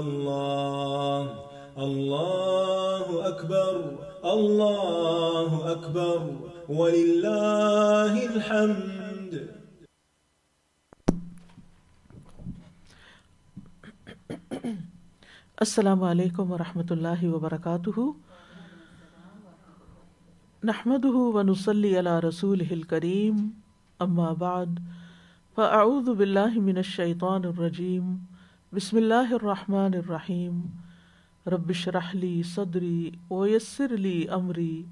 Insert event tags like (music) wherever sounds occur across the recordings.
الله الله أكبر الله أكبر ولله الحمد السلام عليكم ورحمة الله وبركاته نحمده ونصلي على رسوله الكريم أما بعد فأعوذ بالله من الشيطان الرجيم بسم الله الرحمن الرحيم رب اشرح لي صدري ويسر لي أمري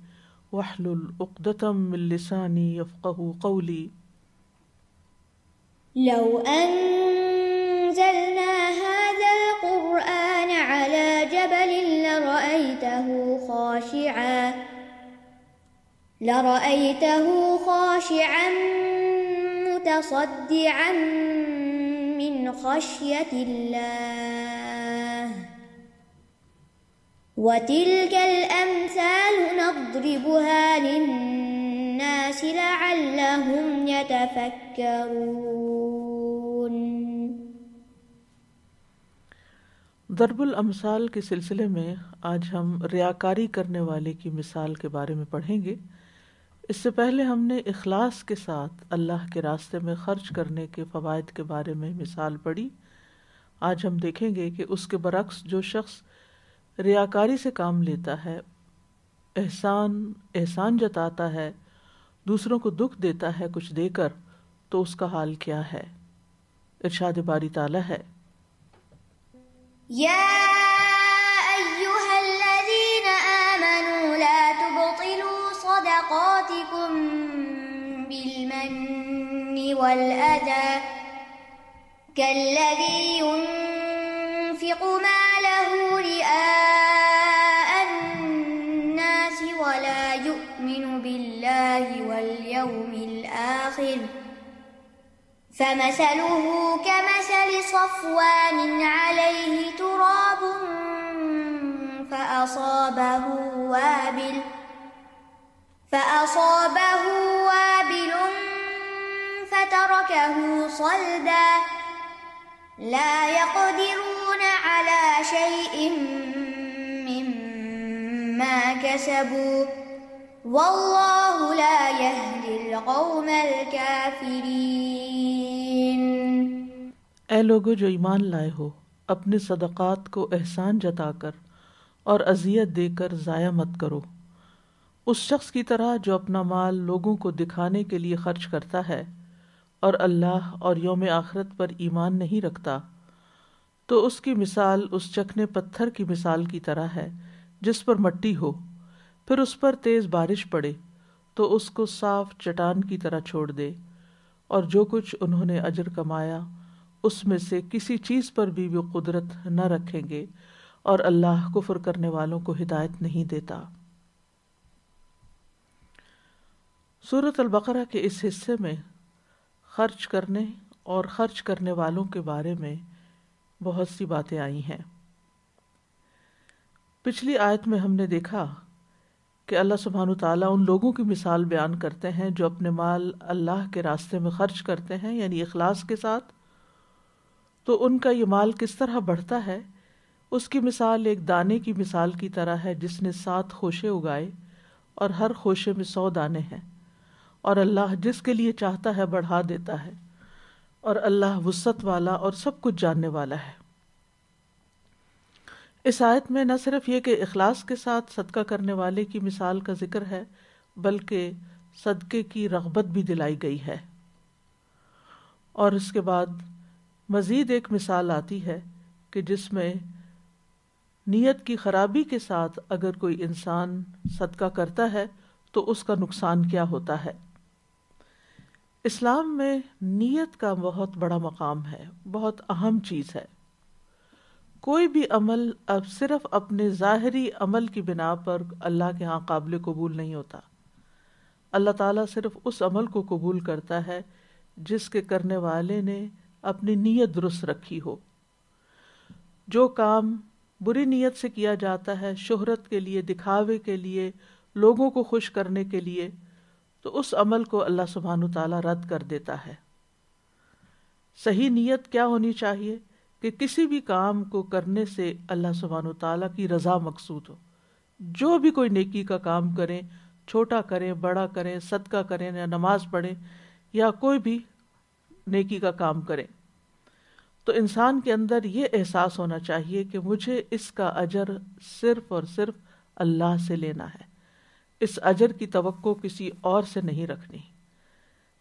واحلل عقدة من لساني يفقه قولي لو أنزلنا هذا القرآن على جبل لرأيته خاشعا لرأيته خاشعا متصدعا من خشية الله وتلك الأمثال نضربها للناس لعلهم يتفكرون दरबुल अमसाल के सिलसिले में आज हम रियाकारी करने वाले की मिसाल के बारे में पढ़ेंगे इससे पहले हमने इखलास के साथ अल्लाह के रास्ते में खर्च करने के फ़वाद के बारे में मिसाल पढ़ी आज हम देखेंगे कि उसके बरक्स जो शख्स रियाकारी से काम लेता है एहसान एहसान जताता है दूसरों को दुख देता है कुछ देकर तो उसका हाल क्या है इर्शाद बारी ताला है yeah! والأذى كالذي ينفق ماله رئاء الناس ولا يؤمن بالله واليوم الآخر فمثله كمثل صفوان عليه تراب فأصابه وابل فأصابه تركه صلدا لا يقدرون على شيء مما كسبوا والله لا يهدي القوم الكافرين اے لوگو جو ایمان لائے ہو اپنے صدقات کو احسان جتا کر اور اذیت دے کر ضائع مت کرو اس شخص کی طرح جو اپنا مال لوگوں کو دکھانے کے لیے خرچ کرتا ہے और अल्लाह और योम आखरत पर ईमान नहीं रखता तो उसकी मिसाल उस चखने पत्थर की मिसाल की तरह है जिस पर मट्टी हो फिर उस पर तेज़ बारिश पड़े तो उसको साफ चटान की तरह छोड़ दे और जो कुछ उन्होंने अजर कमाया उसमें से किसी चीज़ पर भी वो कुदरत न रखेंगे और अल्लाह कुफर करने वालों को हिदायत नहीं देता सूरत अलबकरा के इस हिस्से में खर्च करने और खर्च करने वालों के बारे में बहुत सी बातें आई हैं पिछली आयत में हमने देखा कि अल्लाह सुबहान ताली उन लोगों की मिसाल बयान करते हैं जो अपने माल अल्लाह के रास्ते में खर्च करते हैं यानी अखलास के साथ तो उनका ये माल किस तरह बढ़ता है उसकी मिसाल एक दाने की मिसाल की तरह है जिसने सात खोशे उगाए और हर खोशे में सौ दाने हैं और अल्लाह जिसके लिए चाहता है बढ़ा देता है और अल्लाह वसत वाला और सब कुछ जानने वाला है इस आयत में न सिर्फ ये कि अखलास के साथ सदका करने वाले की मिसाल का जिक्र है बल्कि सदक़े की रगबत भी दिलाई गई है और इसके बाद मज़ीद एक मिसाल आती है कि जिसमें नीयत की ख़राबी के साथ अगर कोई इंसान सदका करता है तो उसका नुकसान क्या होता है इस्लाम में नीयत का बहुत बड़ा मकाम है बहुत अहम चीज़ है कोई भी अमल अब सिर्फ अपने ज़ाहरी अमल की बिना पर अल्लाह के यहाँ काबिल कबूल नहीं होता अल्लाह ताला सिर्फ उस अमल को कबूल करता है जिसके करने वाले ने अपनी नीयत दुरुस्त रखी हो जो काम बुरी नीयत से किया जाता है शोहरत के लिए दिखावे के लिए लोगों को खुश करने के लिए तो उस अमल को अल्लाह सुबहान ताला रद्द कर देता है सही नीयत क्या होनी चाहिए कि किसी भी काम को करने से अल्लाह सुबहान ताला की रजा मकसूद हो जो भी कोई नेकी का काम करें छोटा करें बड़ा करें सदका करें या नमाज पढ़ें या कोई भी नेकी का काम करें तो इंसान के अंदर ये एहसास होना चाहिए कि मुझे इसका अजर सिर्फ और सिर्फ अल्लाह से लेना है इस अजर की तो किसी और से नहीं रखनी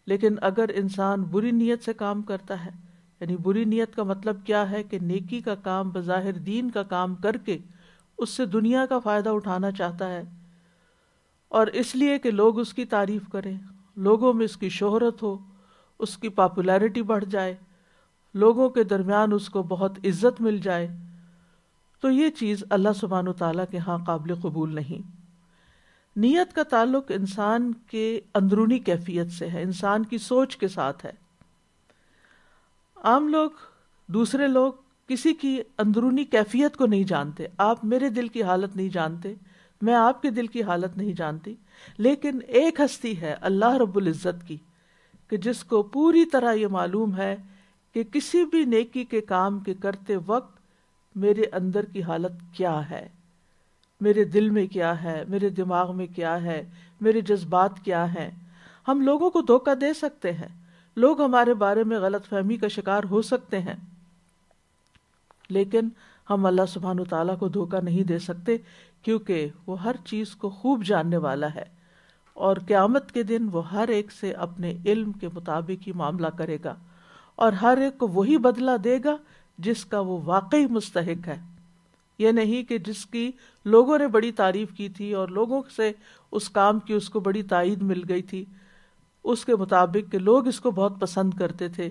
लेकिन अगर इंसान बुरी नीयत से काम करता है यानी बुरी नीयत का मतलब क्या है कि नेकी का काम बज़ाहिर दीन का काम करके उससे दुनिया का फ़ायदा उठाना चाहता है और इसलिए कि लोग उसकी तारीफ़ करें लोगों में इसकी शोहरत हो उसकी पापुलरिटी बढ़ जाए लोगों के दरमियान उसको बहुत इज्जत मिल जाए तो ये चीज़ अल्लाह सुबहान तला के यहाँ काबिल कबूल नहीं नीयत का ताल्लुक इंसान के अंदरूनी कैफियत से है इंसान की सोच के साथ है आम लोग दूसरे लोग किसी की अंदरूनी कैफियत को नहीं जानते आप मेरे दिल की हालत नहीं जानते मैं आपके दिल की हालत नहीं जानती लेकिन एक हस्ती है अल्लाह रब्बुल इज़्ज़त की कि जिसको पूरी तरह ये मालूम है कि किसी भी नेकी के काम के करते वक्त मेरे अंदर की हालत क्या है मेरे दिल में क्या है मेरे दिमाग में क्या है मेरे जज्बात क्या है हम लोगों को धोखा दे सकते हैं लोग हमारे बारे में गलत फहमी का शिकार हो सकते हैं लेकिन हम अल्लाह सुबहान तला को धोखा नहीं दे सकते क्योंकि वो हर चीज़ को खूब जानने वाला है और क़्यामत के दिन वो हर एक से अपने इल्म के मुताबिक ही मामला करेगा और हर एक को वही बदला देगा जिसका वो वाकई मुस्तक है यह नहीं कि जिसकी लोगों ने बड़ी तारीफ की थी और लोगों से उस काम की उसको बड़ी तइद मिल गई थी उसके मुताबिक कि लोग इसको बहुत पसंद करते थे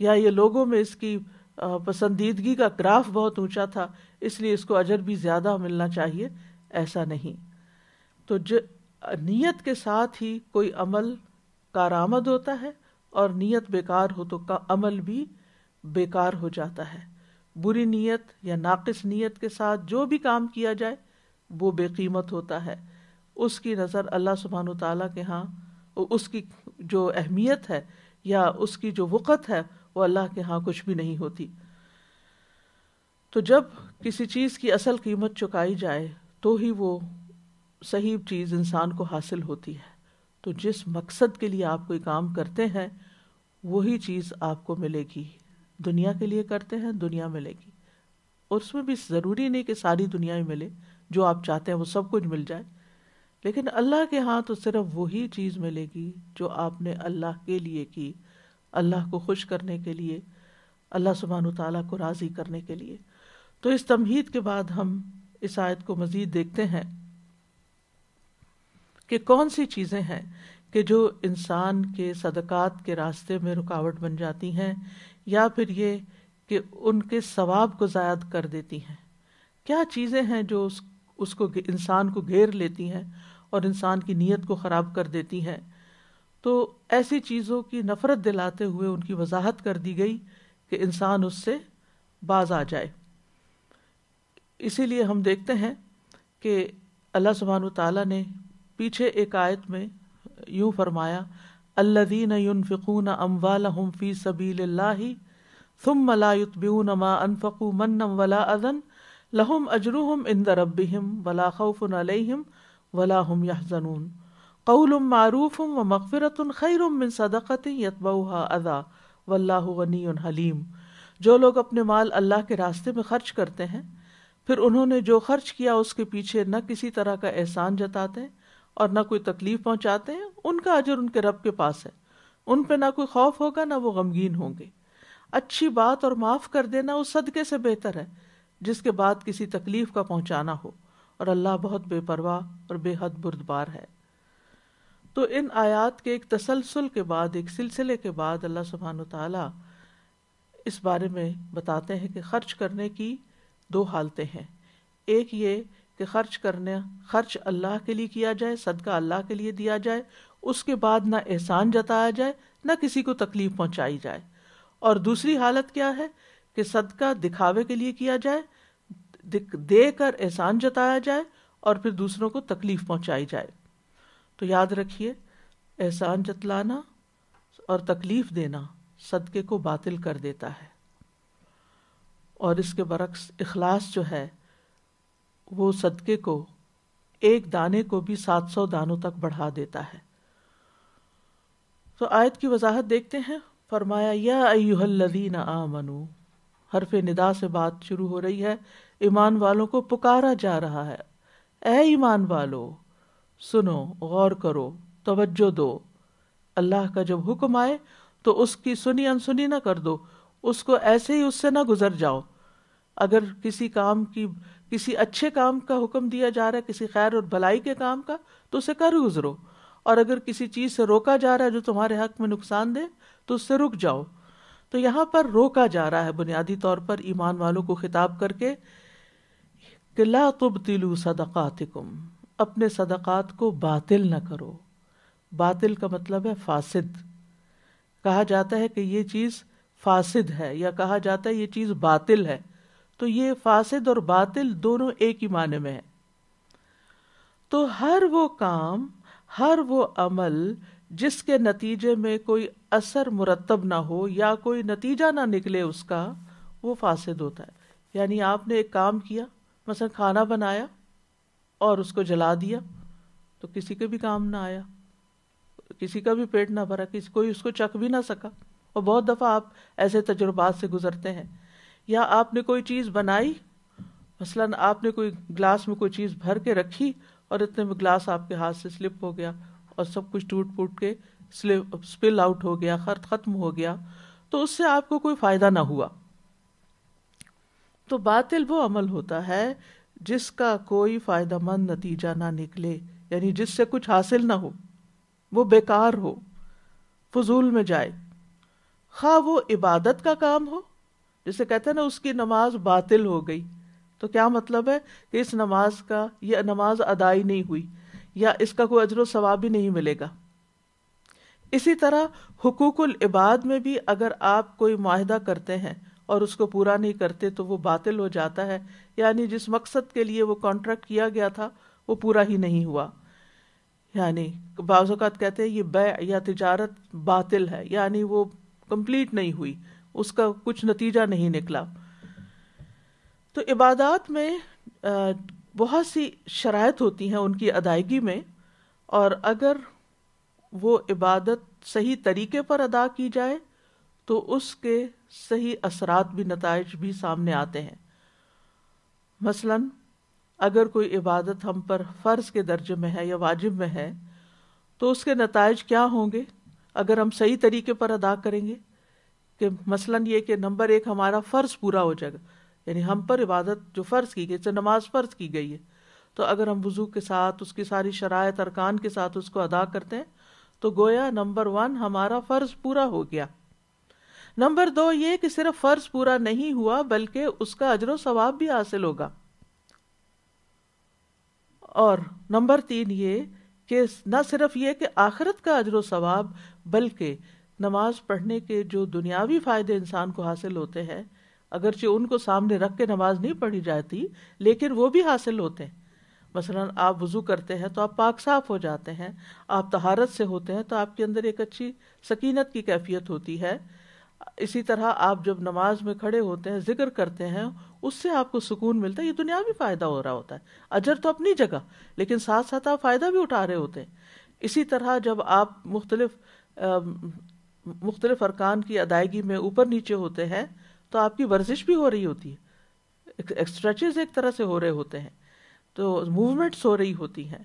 या ये लोगों में इसकी पसंदीदगी का ग्राफ बहुत ऊंचा था इसलिए इसको अजर भी ज़्यादा मिलना चाहिए ऐसा नहीं तो ज नीयत के साथ ही कोई अमल कारामद होता है और नीयत बेकार हो तो का अमल भी बेकार हो जाता है बुरी नीयत या नाकिस नीयत के साथ जो भी काम किया जाए वो बेकीमत होता है उसकी नज़र अल्लाह सुबहान ताली के यहाँ उसकी जो अहमियत है या उसकी जो वक़्त है वो अल्लाह के यहाँ कुछ भी नहीं होती तो जब किसी चीज़ की असल कीमत चुकाई जाए तो ही वो सही चीज़ इंसान को हासिल होती है तो जिस मकसद के लिए आप कोई काम करते हैं वही चीज़ आपको मिलेगी दुनिया के लिए करते हैं दुनिया मिलेगी और उसमें भी ज़रूरी नहीं कि सारी दुनिया ही मिले जो आप चाहते हैं वो सब कुछ मिल जाए लेकिन अल्लाह के हाथ तो सिर्फ वही चीज़ मिलेगी जो आपने अल्लाह के लिए की अल्लाह को खुश करने के लिए अल्लाह सुबहान तला को राज़ी करने के लिए तो इस तमहीद के बाद हम इस आयत को मज़ीद देखते हैं कि कौन सी चीज़ें हैं कि जो इंसान के सदक़ात के रास्ते में रुकावट बन जाती हैं या फिर ये कि उनके सवाब को ज़ायद कर देती हैं क्या चीज़ें हैं जो उस उसको इंसान को घेर लेती हैं और इंसान की नीयत को ख़राब कर देती हैं तो ऐसी चीज़ों की नफ़रत दिलाते हुए उनकी वजाहत कर दी गई कि इंसान उससे बाज आ जाए इसीलिए हम देखते हैं कि अल्लाह सुबहान ताली ने पीछे एक आयत में यूँ फरमाया अल्लदीन युनफ़िकून अम्वाल हम फ़ी सबील थुम मलायुतब्यून मा अनफ़कू मन्नम वला अदन लहुम अजरुहम इंद रबिम वला खौफ़ुन अलैहिम वला हम यहजनून कौल मारूफ़ व मगफ़रत खैर मिन सदक़त यतबा अदा वल्लाह गनी हलीम जो लोग अपने माल अल्लाह के रास्ते में खर्च करते हैं फिर उन्होंने जो खर्च किया उसके पीछे न किसी तरह का एहसान जताते और ना कोई तकलीफ पहुंचाते हैं उनका अजर उनके रब के पास है उन पे ना कोई खौफ होगा ना वो गमगीन होंगे अच्छी बात और माफ कर देना उस सदके से बेहतर है जिसके बाद किसी तकलीफ का पहुंचाना हो और अल्लाह बहुत बेपरवाह और बेहद बुरदबार है तो इन आयात के एक तसलसल के बाद एक सिलसिले के बाद अल्लाह सुबहान ताला इस बारे में बताते हैं कि खर्च करने की दो हालतें हैं एक ये कि खर्च करने खर्च अल्लाह के लिए किया जाए सदका अल्लाह के लिए दिया जाए उसके बाद ना एहसान जताया जाए ना किसी को तकलीफ पहुंचाई जाए और दूसरी हालत क्या है कि सदका दिखावे के लिए किया जाए देकर एहसान जताया जाए और फिर दूसरों को तकलीफ पहुंचाई जाए तो याद रखिए एहसान जतलाना और तकलीफ देना सदके को बातिल कर देता है और इसके बरक्स इखलास जो है वो सदके को एक दाने को भी सात सौ दानों तक बढ़ा देता है तो आयत की वजाहत देखते हैं फरमाया या अयुहल्लदीन मनु हरफ निदा से बात शुरू हो रही है ईमान वालों को पुकारा जा रहा है ए ईमान वालो सुनो गौर करो तवज्जो दो अल्लाह का जब हुक्म आए तो उसकी सुनी अनसुनी ना कर दो उसको ऐसे ही उससे ना गुजर जाओ अगर किसी काम की किसी अच्छे काम का हुक्म दिया जा रहा है किसी खैर और भलाई के काम का तो उसे कर गुजरो और अगर किसी चीज़ से रोका जा रहा है जो तुम्हारे हक में नुकसान दे तो उससे रुक जाओ तो यहां पर रोका जा रहा है बुनियादी तौर पर ईमान वालों को खिताब करके ला तुब तिलू सदक़ातिकुम अपने सदक़ात को बातिल न करो बातिल का मतलब है फासिद कहा जाता है कि ये चीज़ फासिद है या कहा जाता है ये चीज़ बातिल है तो ये फासिद और बातिल दोनों एक ही माने में है तो हर वो काम हर वो अमल जिसके नतीजे में कोई असर मुरतब ना हो या कोई नतीजा ना निकले उसका वो फासिद होता है यानी आपने एक काम किया मसलन खाना बनाया और उसको जला दिया तो किसी के भी काम ना आया किसी का भी पेट ना भरा किसी कोई उसको चख भी ना सका और बहुत दफ़ा आप ऐसे तजुर्बात से गुजरते हैं या आपने कोई चीज बनाई मसलन आपने कोई ग्लास में कोई चीज भर के रखी और इतने में ग्लास आपके हाथ से स्लिप हो गया और सब कुछ टूट फूट के स्लिप स्पिल आउट हो गया खर्च खत्म हो गया तो उससे आपको कोई फायदा ना हुआ तो बातिल वो अमल होता है जिसका कोई फायदा मंद नतीजा ना निकले यानी जिससे कुछ हासिल ना हो वो बेकार हो फजूल में जाए खा वो इबादत का काम हो जिसे कहते हैं ना उसकी नमाज बातिल हो गई तो क्या मतलब है कि इस नमाज का यह नमाज अदाई नहीं हुई या इसका कोई अजर सवाब भी नहीं मिलेगा इसी तरह हुकूकुल इबाद में भी अगर आप कोई माहिदा करते हैं और उसको पूरा नहीं करते तो वो बातिल हो जाता है यानी जिस मकसद के लिए वो कॉन्ट्रैक्ट किया गया था वो पूरा ही नहीं हुआ यानी बाज़ात कहते हैं ये बै या तजारत बातिल है यानी वो कंप्लीट नहीं हुई उसका कुछ नतीजा नहीं निकला तो इबादत में बहुत सी शरात होती हैं उनकी अदायगी में और अगर वो इबादत सही तरीके पर अदा की जाए तो उसके सही असरात भी नतज भी सामने आते हैं मसलन अगर कोई इबादत हम पर फ़र्ज़ के दर्जे में है या वाजिब में है तो उसके नतज क्या होंगे अगर हम सही तरीके पर अदा करेंगे कि मसलन ये कि नंबर एक हमारा फ़र्ज़ पूरा हो जाएगा यानी हम पर इबादत जो फ़र्ज़ की गई नमाज फ़र्ज़ की गई है तो अगर हम वज़ू के साथ उसकी सारी शराय अरकान के साथ उसको अदा करते हैं तो गोया नंबर वन हमारा फ़र्ज़ पूरा हो गया नंबर दो ये कि सिर्फ फ़र्ज़ पूरा नहीं हुआ बल्कि उसका अजर सवाब भी हासिल होगा और नंबर तीन ये कि न सिर्फ ये कि आखिरत का अजर सवाब बल्कि नमाज पढ़ने के जो दुनियावी फ़ायदे इंसान को हासिल होते हैं अगरचे उनको सामने रख के नमाज नहीं पढ़ी जाती लेकिन वो भी हासिल होते हैं मसला आप वज़ू करते हैं तो आप पाक साफ हो जाते हैं आप तहारत से होते हैं तो आपके अंदर एक अच्छी सकीनत की कैफियत होती है इसी तरह आप जब नमाज में खड़े होते हैं जिक्र करते हैं उससे आपको सुकून मिलता है ये दुनियावी फ़ायदा हो रहा होता है अजर तो अपनी जगह लेकिन साथ साथ आप फ़ायदा भी उठा रहे होते हैं इसी तरह जब आप मुख्तलफ मुख्तलिफ अरकान की अदायगी में ऊपर नीचे होते हैं तो आपकी वर्जिश भी हो रही होती है स्ट्रेचेज एक तरह से हो रहे होते हैं तो मूवमेंट्स हो रही होती हैं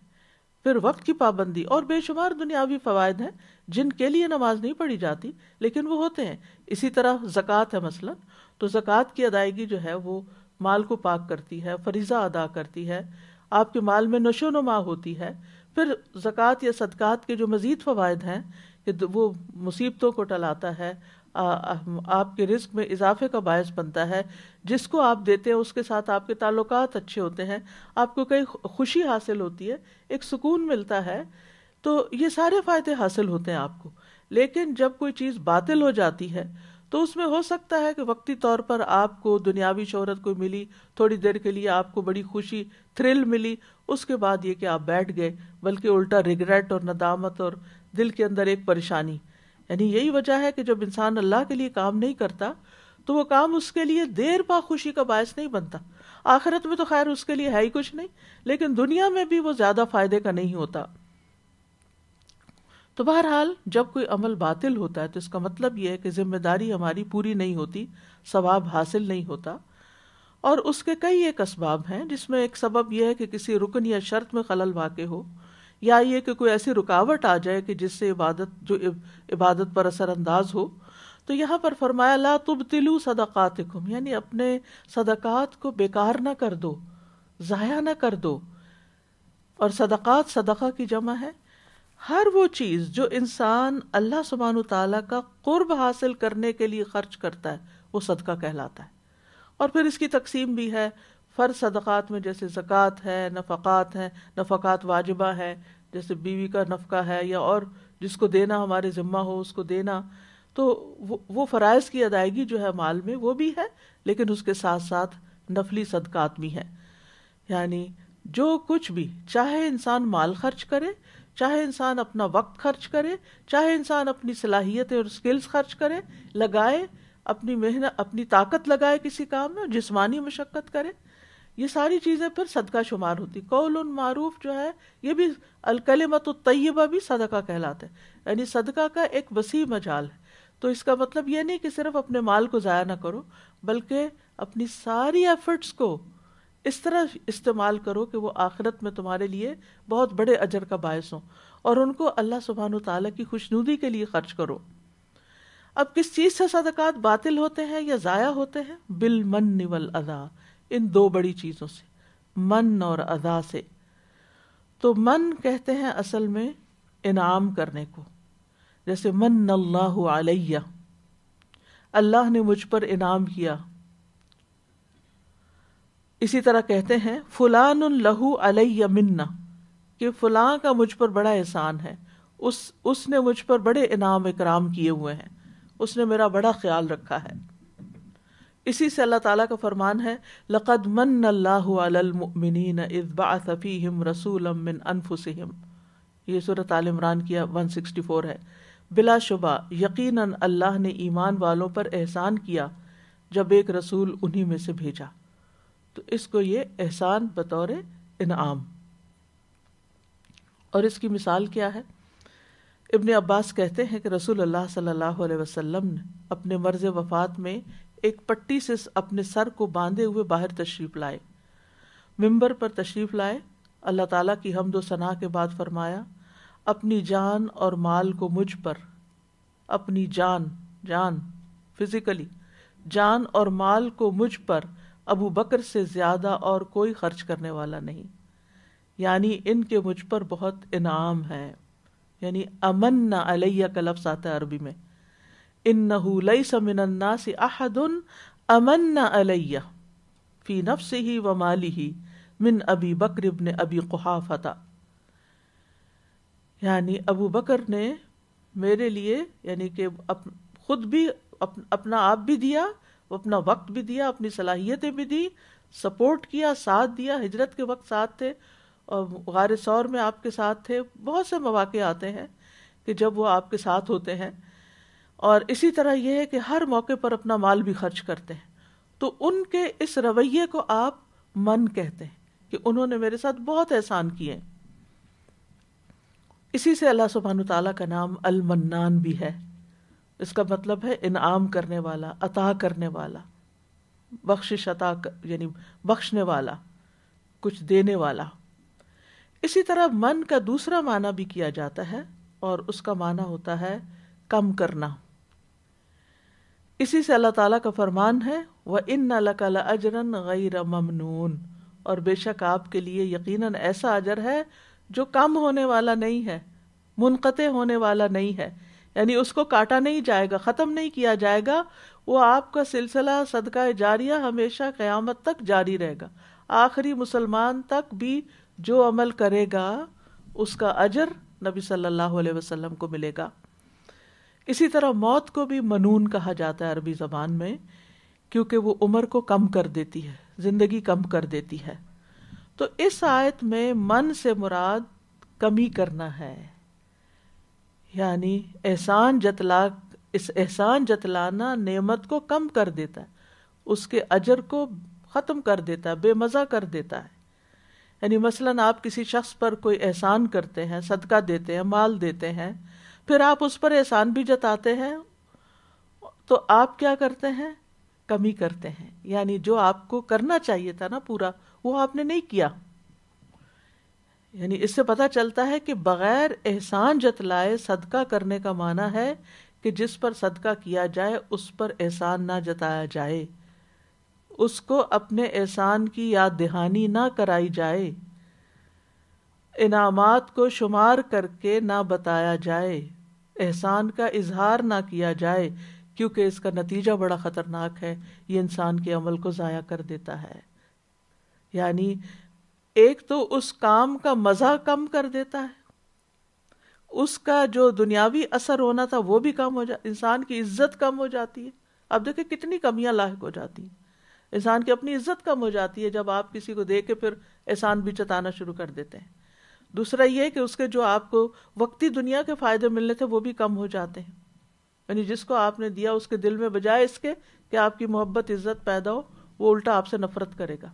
फिर वक्त की पाबंदी और बेशुमार दुनियावी फवायद हैं जिनके लिए नमाज नहीं पढ़ी जाती लेकिन वो होते हैं इसी तरह ज़क़़त है मसलन तो ज़क़़त की अदायगी जो है वो माल को पाक करती है फरीज़ा अदा करती है आपके माल में नशो नमा होती है फिर ज़क़़त या सदक़ात के जो मज़ीद फवायद हैं कि वो मुसीबतों को टलाता है आ, आ, आपके रिस्क में इजाफे का बायस बनता है जिसको आप देते हैं उसके साथ आपके ताल्लुक अच्छे होते हैं आपको कई खुशी हासिल होती है एक सुकून मिलता है तो ये सारे फ़ायदे हासिल होते हैं आपको लेकिन जब कोई चीज़ बातिल हो जाती है तो उसमें हो सकता है कि वक्ती तौर पर आपको दुनियावी शहरत को मिली थोड़ी देर के लिए आपको बड़ी खुशी थ्रिल मिली उसके बाद ये कि आप बैठ गए बल्कि उल्टा रिगरेट और नदामत और दिल के अंदर एक परेशानी यानी यही वजह है कि जब इंसान अल्लाह के लिए काम नहीं करता तो वो काम उसके लिए देर पा खुशी का बायस नहीं बनता आखिरत में तो खैर उसके लिए है ही कुछ नहीं लेकिन दुनिया में भी वो ज्यादा फायदे का नहीं होता तो बहरहाल जब कोई अमल बातिल होता है तो इसका मतलब यह है कि जिम्मेदारी हमारी पूरी नहीं होती सवाब हासिल नहीं होता और उसके कई एक असबाब हैं जिसमें एक सबब यह है कि किसी रुकन या शर्त में खलल वाक़ हो या ये कि कोई ऐसी रुकावट आ जाए कि जिससे इबादत जो इबादत पर असरअंदाज हो तो यहाँ पर फरमाया ला तुब तिलू सदाक़ातिकुम यानी अपने सदाक़ात को बेकार ना कर दो ज़ाया ना कर दो और सदकात सदक़ा की जमा है हर वो चीज़ जो इंसान अल्लाह सुबहान तला का कुर्ब हासिल करने के लिए खर्च करता है वो सदका कहलाता है और फिर इसकी तकसीम भी है फ़र्ज सदक़ात में जैसे ज़क़़त है नफ़क़ात हैं नफ़क़ात वाजबा है जैसे बीवी का नफ़का है या और जिसको देना हमारे ज़िम्मा हो उसको देना तो वो वो फ़रज़ की अदायगी जो है माल में वो भी है लेकिन उसके साथ साथ नफली सदक़ात भी हैं यानि जो कुछ भी चाहे इंसान माल खर्च करे चाहे इंसान अपना वक्त खर्च करे चाहे इंसान अपनी सलाहियतें और स्किल्स खर्च करे लगाए अपनी मेहनत अपनी ताकत लगाए किसी काम में जिस्मानी मशक्क़त करे ये सारी चीज़ें फिर सदका शुमार होती कौल मारूफ जो है ये भी अलकलमत तय्यबा भी सदका कहलाते है यानी सदका का एक वसी मजाल है तो इसका मतलब ये नहीं कि सिर्फ अपने माल को जया ना करो बल्कि अपनी सारी एफर्ट्स को इस तरह इस्तेमाल करो कि वो आखिरत में तुम्हारे लिए बहुत बड़े अजर का बायस हो और उनको अल्लाह सुबहान तला की खुशनुदी के लिए खर्च करो अब किस चीज़ से सदक बातिल होते हैं या ज़ाया होते हैं बिलमन निवल अदा इन दो बड़ी चीज़ों से मन और अदा से तो मन कहते हैं असल में इनाम करने को जैसे मन अल्लाह अलैया अल्लाह ने मुझ पर इनाम किया इसी तरह कहते हैं फुलान लहू अलैया मिन्ना कि फुलां का मुझ पर बड़ा एहसान है उस उसने मुझ पर बड़े इनाम इकराम किए हुए हैं उसने मेरा बड़ा ख्याल रखा है इसी से अल्लाह ताला का फरमान है लक़द मन अल्लामिन इज़बाफ़ीम रसूलम मिन अनफुसहम ये सूरत आल इमरान की 164 है बिलाशुबा यकीनन अल्लाह ने ईमान वालों पर एहसान किया जब एक रसूल उन्हीं में से भेजा तो इसको ये एहसान बतौर इनाम और इसकी मिसाल क्या है इब्न अब्बास कहते हैं कि रसूल अल्लाह सल्लल्लाहु अलैहि वसल्लम ने अपने मर्ज वफ़ात में एक पट्टी से अपने सर को बांधे हुए बाहर तशरीफ लाए मिंबर पर तशरीफ लाए अल्लाह ताला की हमदो सना के बाद फरमाया अपनी जान और माल को मुझ पर अपनी जान जान फिजिकली जान और माल को मुझ पर अबू बकर से ज्यादा और कोई खर्च करने वाला नहीं यानी इनके मुझ पर बहुत इनाम है यानी अमन अलैया का लफ्स आता है अरबी में इन्नहु लैसा मिनन्नासि अहदुन अमन्ना अलैया फी नफ्सिही व मालिही मिन अबी बकर इब्न अबी कुहाफता यानी अबू बकर ने मेरे लिए यानी कि अप, खुद भी अप, अपना आप भी दिया अपना वक्त भी दिया अपनी सलाहियतें भी दी सपोर्ट किया साथ दिया हिजरत के वक्त साथ थे और गार सौर में आपके साथ थे बहुत से मौाक़े आते हैं कि जब वो आपके साथ होते हैं और इसी तरह यह है कि हर मौके पर अपना माल भी खर्च करते हैं तो उनके इस रवैये को आप मन कहते हैं कि उन्होंने मेरे साथ बहुत एहसान किए इसी से अल्लाह सुबहान तला का नाम अलमन्नान भी है इसका मतलब है इनाम करने वाला अता करने वाला बख्शिश अता यानी बख्शने वाला कुछ देने वाला इसी तरह मन का दूसरा माना भी किया जाता है और उसका माना होता है कम करना इसी से अल्लाह ताला का फरमान है वह इन नकल अजरन गैर ममनून और बेशक आपके लिए यकीनन ऐसा अजर है जो कम होने वाला नहीं है मुनकते होने वाला नहीं है यानी उसको काटा नहीं जाएगा ख़त्म नहीं किया जाएगा वो आपका सिलसिला सदका जारिया हमेशा क़यामत तक जारी रहेगा आखिरी मुसलमान तक भी जो अमल करेगा उसका अजर नबी सल्लल्लाहु अलैहि वसल्लम को मिलेगा इसी तरह मौत को भी मनून कहा जाता है अरबी ज़बान में क्योंकि वो उम्र को कम कर देती है ज़िंदगी कम कर देती है तो इस आयत में मन से मुराद कमी करना है यानी एहसान जतला इस एहसान जतलाना नेमत को कम कर देता है उसके अजर को ख़त्म कर देता है बेमज़ा कर देता है यानी मसलन आप किसी शख्स पर कोई एहसान करते हैं सदका देते हैं माल देते हैं फिर आप उस पर एहसान भी जताते हैं तो आप क्या करते हैं कमी करते हैं यानी जो आपको करना चाहिए था ना पूरा वो आपने नहीं किया यानी इससे पता चलता है कि बगैर एहसान जतलाए सदका करने का माना है कि जिस पर सदका किया जाए उस पर एहसान ना जताया जाए उसको अपने एहसान की याद दहानी ना कराई जाए इनामात को शुमार करके ना बताया जाए एहसान का इजहार ना किया जाए क्योंकि इसका नतीजा बड़ा ख़तरनाक है ये इंसान के अमल को ज़ाया कर देता है यानी एक तो उस काम का मज़ा कम कर देता है उसका जो दुनियावी असर होना था वो भी कम हो जा इंसान की इज्जत कम हो जाती है अब देखिए कितनी कमियां लाक हो जाती हैं इंसान की अपनी इज्जत कम हो जाती है जब आप किसी को दे के फिर एहसान भी चताना शुरू कर देते हैं दूसरा ये कि उसके जो आपको वक्ती दुनिया के फायदे मिलने थे वो भी कम हो जाते हैं यानी जिसको आपने दिया उसके दिल में बजाय इसके कि आपकी मोहब्बत इज्जत पैदा हो वो उल्टा आपसे नफरत करेगा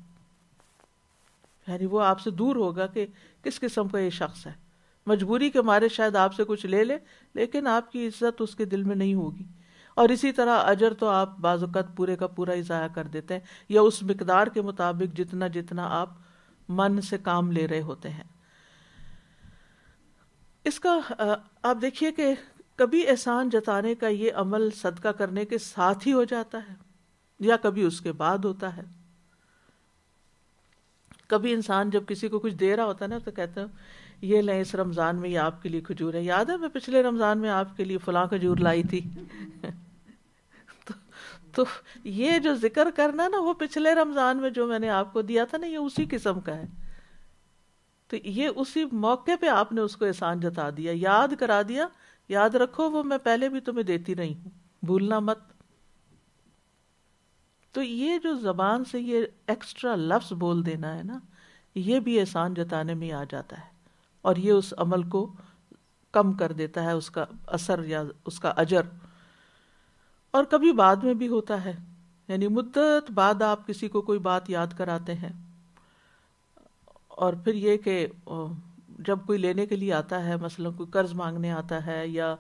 यानी वो आपसे दूर होगा कि किस किस्म का ये शख्स है मजबूरी के मारे शायद आपसे कुछ ले ले लेकिन आपकी इज्जत उसके दिल में नहीं होगी और इसी तरह अजर तो आप बाजुकत पूरे का पूरा ही ज़ाया कर देते हैं या उस मकदार के मुताबिक जितना जितना आप मन से काम ले रहे होते हैं इसका आप देखिए कि कभी एहसान जताने का ये अमल सदका करने के साथ ही हो जाता है या कभी उसके बाद होता है कभी इंसान जब किसी को कुछ दे रहा होता है ना तो कहते हैं ये लें इस रमज़ान में ये आपके लिए खजूर है याद है मैं पिछले रमज़ान में आपके लिए फलां खजूर लाई थी (laughs) तो, तो ये जो जिक्र करना ना वो पिछले रमज़ान में जो मैंने आपको दिया था ना ये उसी किस्म का है तो ये उसी मौके पे आपने उसको एहसान जता दिया याद करा दिया याद रखो वो मैं पहले भी तुम्हें देती रही हूं भूलना मत तो ये जो जबान से ये एक्स्ट्रा लफ्ज बोल देना है ना ये भी एहसान जताने में आ जाता है और ये उस अमल को कम कर देता है उसका असर या उसका अजर और कभी बाद में भी होता है यानी मुद्दत बाद आप किसी को कोई बात याद कराते हैं और फिर ये कि जब कोई लेने के लिए आता है मसलन कोई कर्ज मांगने आता है या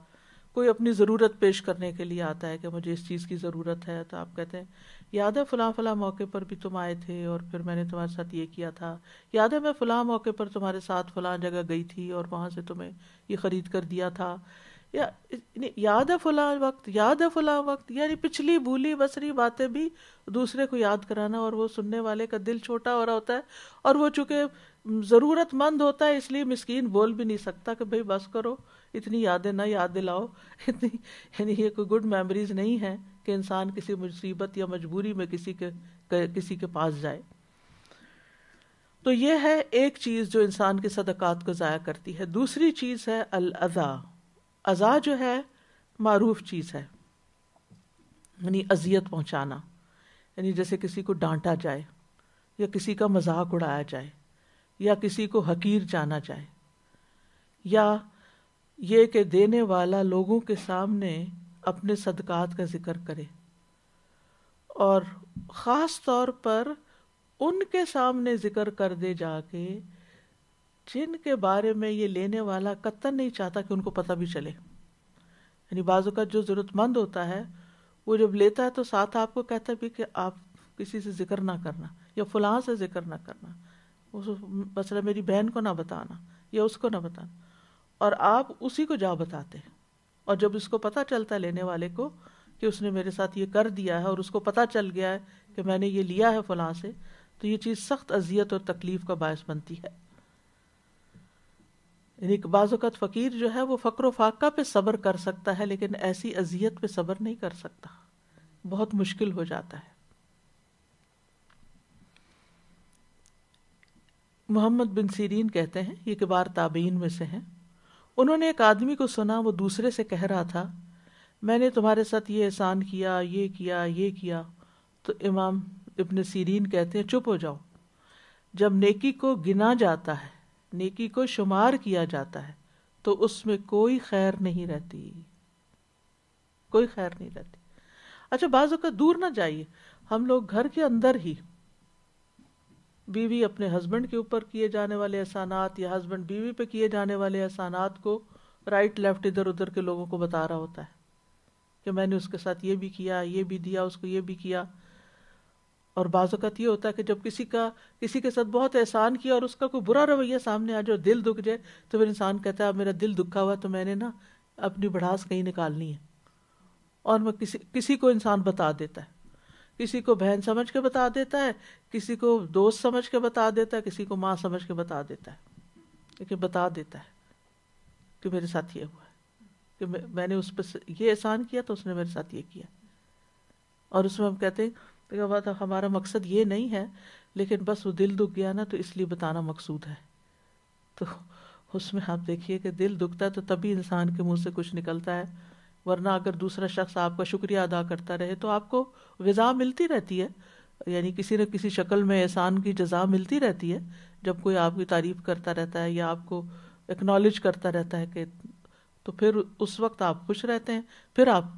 कोई अपनी ज़रूरत पेश करने के लिए आता है कि मुझे इस चीज़ की ज़रूरत है तो आप कहते हैं याद है फ़लाँ फ़लाँ मौके पर भी तुम आए थे और फिर मैंने तुम्हारे साथ ये किया था याद है मैं फ़लाँ मौके पर तुम्हारे साथ फ़लाँ जगह गई थी और वहाँ से तुम्हें ये ख़रीद कर दिया था याद है फलां वक्त याद है फलां वक्त यानी पिछली भूली बसरी बातें भी दूसरे को याद कराना और वो सुनने वाले का दिल छोटा हो रहा होता है और वो चूंकि ज़रूरतमंद होता है इसलिए मिसकीन बोल भी नहीं सकता कि भाई बस करो इतनी यादें ना याद दिलाओ (laughs) इतनी यानी ये कोई गुड मेमोरीज नहीं है कि इंसान किसी मुसीबत या मजबूरी में किसी के किसी के पास जाए तो ये है एक चीज़ जो इंसान के सदक़ात को ज़ाया करती है दूसरी चीज़ है अल अज़ा अज़ा जो है मरूफ चीज़ है यानी अजियत पहुँचाना यानी जैसे किसी को डांटा जाए या किसी का मजाक उड़ाया जाए या किसी को हकीर जाना जाए या ये कि देने वाला लोगों के सामने अपने सदकात का जिक्र करे और ख़ास तौर पर उनके सामने जिक्र कर दे जाके जिन के बारे में ये लेने वाला कत्तन नहीं चाहता कि उनको पता भी चले यानी बाजू का जो ज़रूरतमंद होता है वो जब लेता है तो साथ आपको कहता भी कि आप किसी से जिक्र ना करना या फलां से जिक्र ना करना उस मसला मेरी बहन को ना बताना या उसको ना बताना और आप उसी को जा बताते हैं और जब इसको पता चलता है लेने वाले को कि उसने मेरे साथ ये कर दिया है और उसको पता चल गया है कि मैंने ये लिया है फलां से तो ये चीज़ सख्त अजियत और तकलीफ़ का बायस बनती है यानी बाज़ अवत फ़कीर जो है वो फ़क्र फाका पे सब्र कर सकता है लेकिन ऐसी अजियत पे सब्र नहीं कर सकता बहुत मुश्किल हो जाता है मोहम्मद बिन सीरीन कहते हैं ये किबार ताबीन में से हैं उन्होंने एक आदमी को सुना वो दूसरे से कह रहा था मैंने तुम्हारे साथ ये एहसान किया ये किया ये किया तो इमाम इबन सीरीन कहते हैं चुप हो जाओ जब नेकी को गिना जाता है नेकी को शुमार किया जाता है तो उसमें कोई खैर नहीं रहती कोई खैर नहीं रहती अच्छा बाजू का दूर ना जाइए हम लोग घर के अंदर ही बीवी अपने हस्बैंड के ऊपर किए जाने वाले एहसानात या हस्बैंड बीवी पे किए जाने वाले एहसानात को राइट लेफ्ट इधर उधर के लोगों को बता रहा होता है कि मैंने उसके साथ ये भी किया ये भी दिया उसको ये भी किया और बाज़त ये होता है कि जब किसी का किसी के साथ बहुत एहसान किया और उसका कोई बुरा रवैया सामने आ जाए दिल दुख जाए तो फिर इंसान कहता है मेरा दिल दुखा हुआ तो मैंने ना अपनी बढ़ास कहीं निकालनी है और मैं किसी किसी को इंसान बता देता है किसी को बहन समझ के बता देता है किसी को दोस्त समझ के बता देता है किसी को माँ समझ के बता देता है लेकिन बता देता है कि मेरे साथ ये हुआ है कि मैंने उस पर ये एहसान किया तो उसने मेरे साथ ये किया और उसमें हम कहते हैं तो बात हमारा मकसद ये नहीं है लेकिन बस वो दिल दुख गया ना तो इसलिए बताना मकसूद है तो उसमें आप देखिए कि दिल दुखता है तो तभी इंसान के मुंह से कुछ निकलता है वरना अगर दूसरा शख्स आपका शुक्रिया अदा करता रहे तो आपको गज़ा मिलती रहती है यानी किसी न किसी शक्ल में एहसान की जजा मिलती रहती है जब कोई आपकी तारीफ़ करता रहता है या आपको एक्नॉलेज करता रहता है कि तो फिर उस वक्त आप खुश रहते हैं फिर आप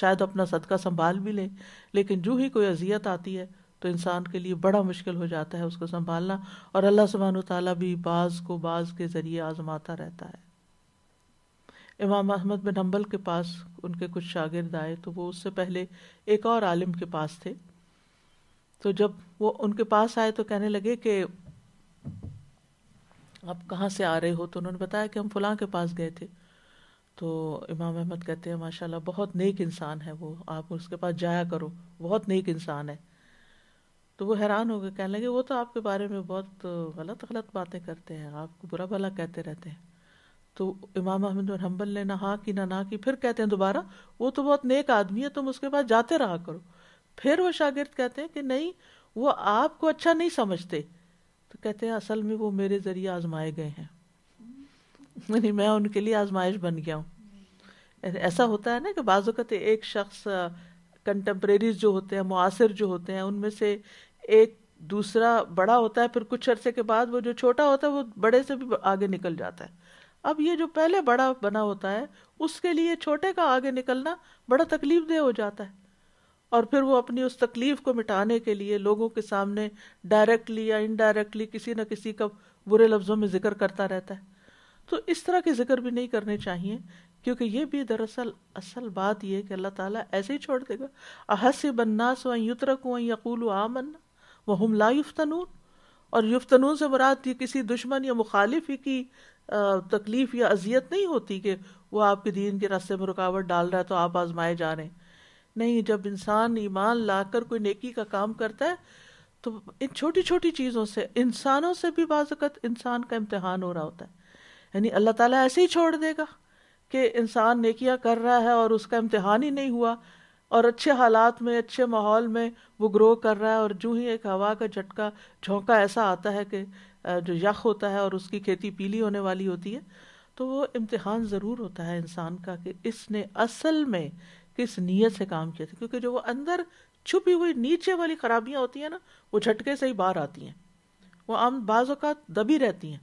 शायद अपना सदका संभाल भी ले, लेकिन जो ही कोई अजियत आती है तो इंसान के लिए बड़ा मुश्किल हो जाता है उसको संभालना और अल्लाह सुबहान तला भी बाज को बाज के ज़रिए आजमाता रहता है इमाम अहमद बिन हम्बल के पास उनके कुछ शागिर्द आए तो वो उससे पहले एक और आलिम के पास थे तो जब वो उनके पास आए तो कहने लगे कि आप कहाँ से आ रहे हो तो उन्होंने बताया कि हम फुलां के पास गए थे तो इमाम अहमद कहते हैं माशाल्लाह बहुत नेक इंसान है वो आप उसके पास जाया करो बहुत नेक इंसान है तो वो हैरान हो गए कहने लगे वो तो आपके बारे में बहुत गलत गलत बातें करते हैं आपको बुरा भला कहते रहते हैं तो इमाम अहमद बिन हम्बल ने ना हाँ की ना ना की फिर कहते हैं दोबारा वो तो बहुत नेक आदमी है तुम उसके पास जाते रहा करो फिर वो शागिर्द कहते हैं कि नहीं वो आपको अच्छा नहीं समझते तो कहते हैं असल में वो मेरे ज़रिए आजमाए गए हैं यानी मैं उनके लिए आजमाइश बन गया हूँ ऐसा होता है ना कि बाज़त एक शख्स कंटेम्प्रेरीज जो होते हैं मुआसर जो होते हैं उनमें से एक दूसरा बड़ा होता है फिर कुछ अरसे के बाद वो जो छोटा होता है वो बड़े से भी आगे निकल जाता है अब ये जो पहले बड़ा बना होता है उसके लिए छोटे का आगे निकलना बड़ा तकलीफ देह हो जाता है और फिर वो अपनी उस तकलीफ को मिटाने के लिए लोगों के सामने डायरेक्टली या इनडायरेक्टली किसी न किसी का बुरे लफ्ज़ों में जिक्र करता रहता है तो इस तरह के जिक्र भी नहीं करने चाहिए क्योंकि ये भी दरअसल असल बात यह कि अल्लाह ताला ऐसे ही छोड़ देगा अहस्य बन्नास व युतरक व यकूल आमन व हमला ला युफ्तनून और युफ्तनून से मुराद ये किसी दुश्मन या मुखालिफ की तकलीफ या अजियत नहीं होती कि वो आपके दीन के रास्ते में रुकावट डाल रहा है तो आप आजमाए जा रहे हैं नहीं जब इंसान ईमान लाकर कोई नेकी का काम करता है तो इन छोटी छोटी चीज़ों से इंसानों से भी बाज़त इंसान का इम्तहान हो रहा होता है यानी अल्लाह ताला ऐसे ही छोड़ देगा कि इंसान नेकिया कर रहा है और उसका इम्तहान ही नहीं हुआ और अच्छे हालात में अच्छे माहौल में वो ग्रो कर रहा है और जूँ ही एक हवा का झटका झोंका ऐसा आता है कि जो यख होता है और उसकी खेती पीली होने वाली होती है तो वो इम्तहान ज़रूर होता है इंसान का कि इसने असल में किस नीयत से काम किया था क्योंकि जो वो अंदर छुपी हुई नीचे वाली खराबियाँ होती हैं ना वो झटके से ही बाहर आती हैं वो आम बाज़ात दबी रहती हैं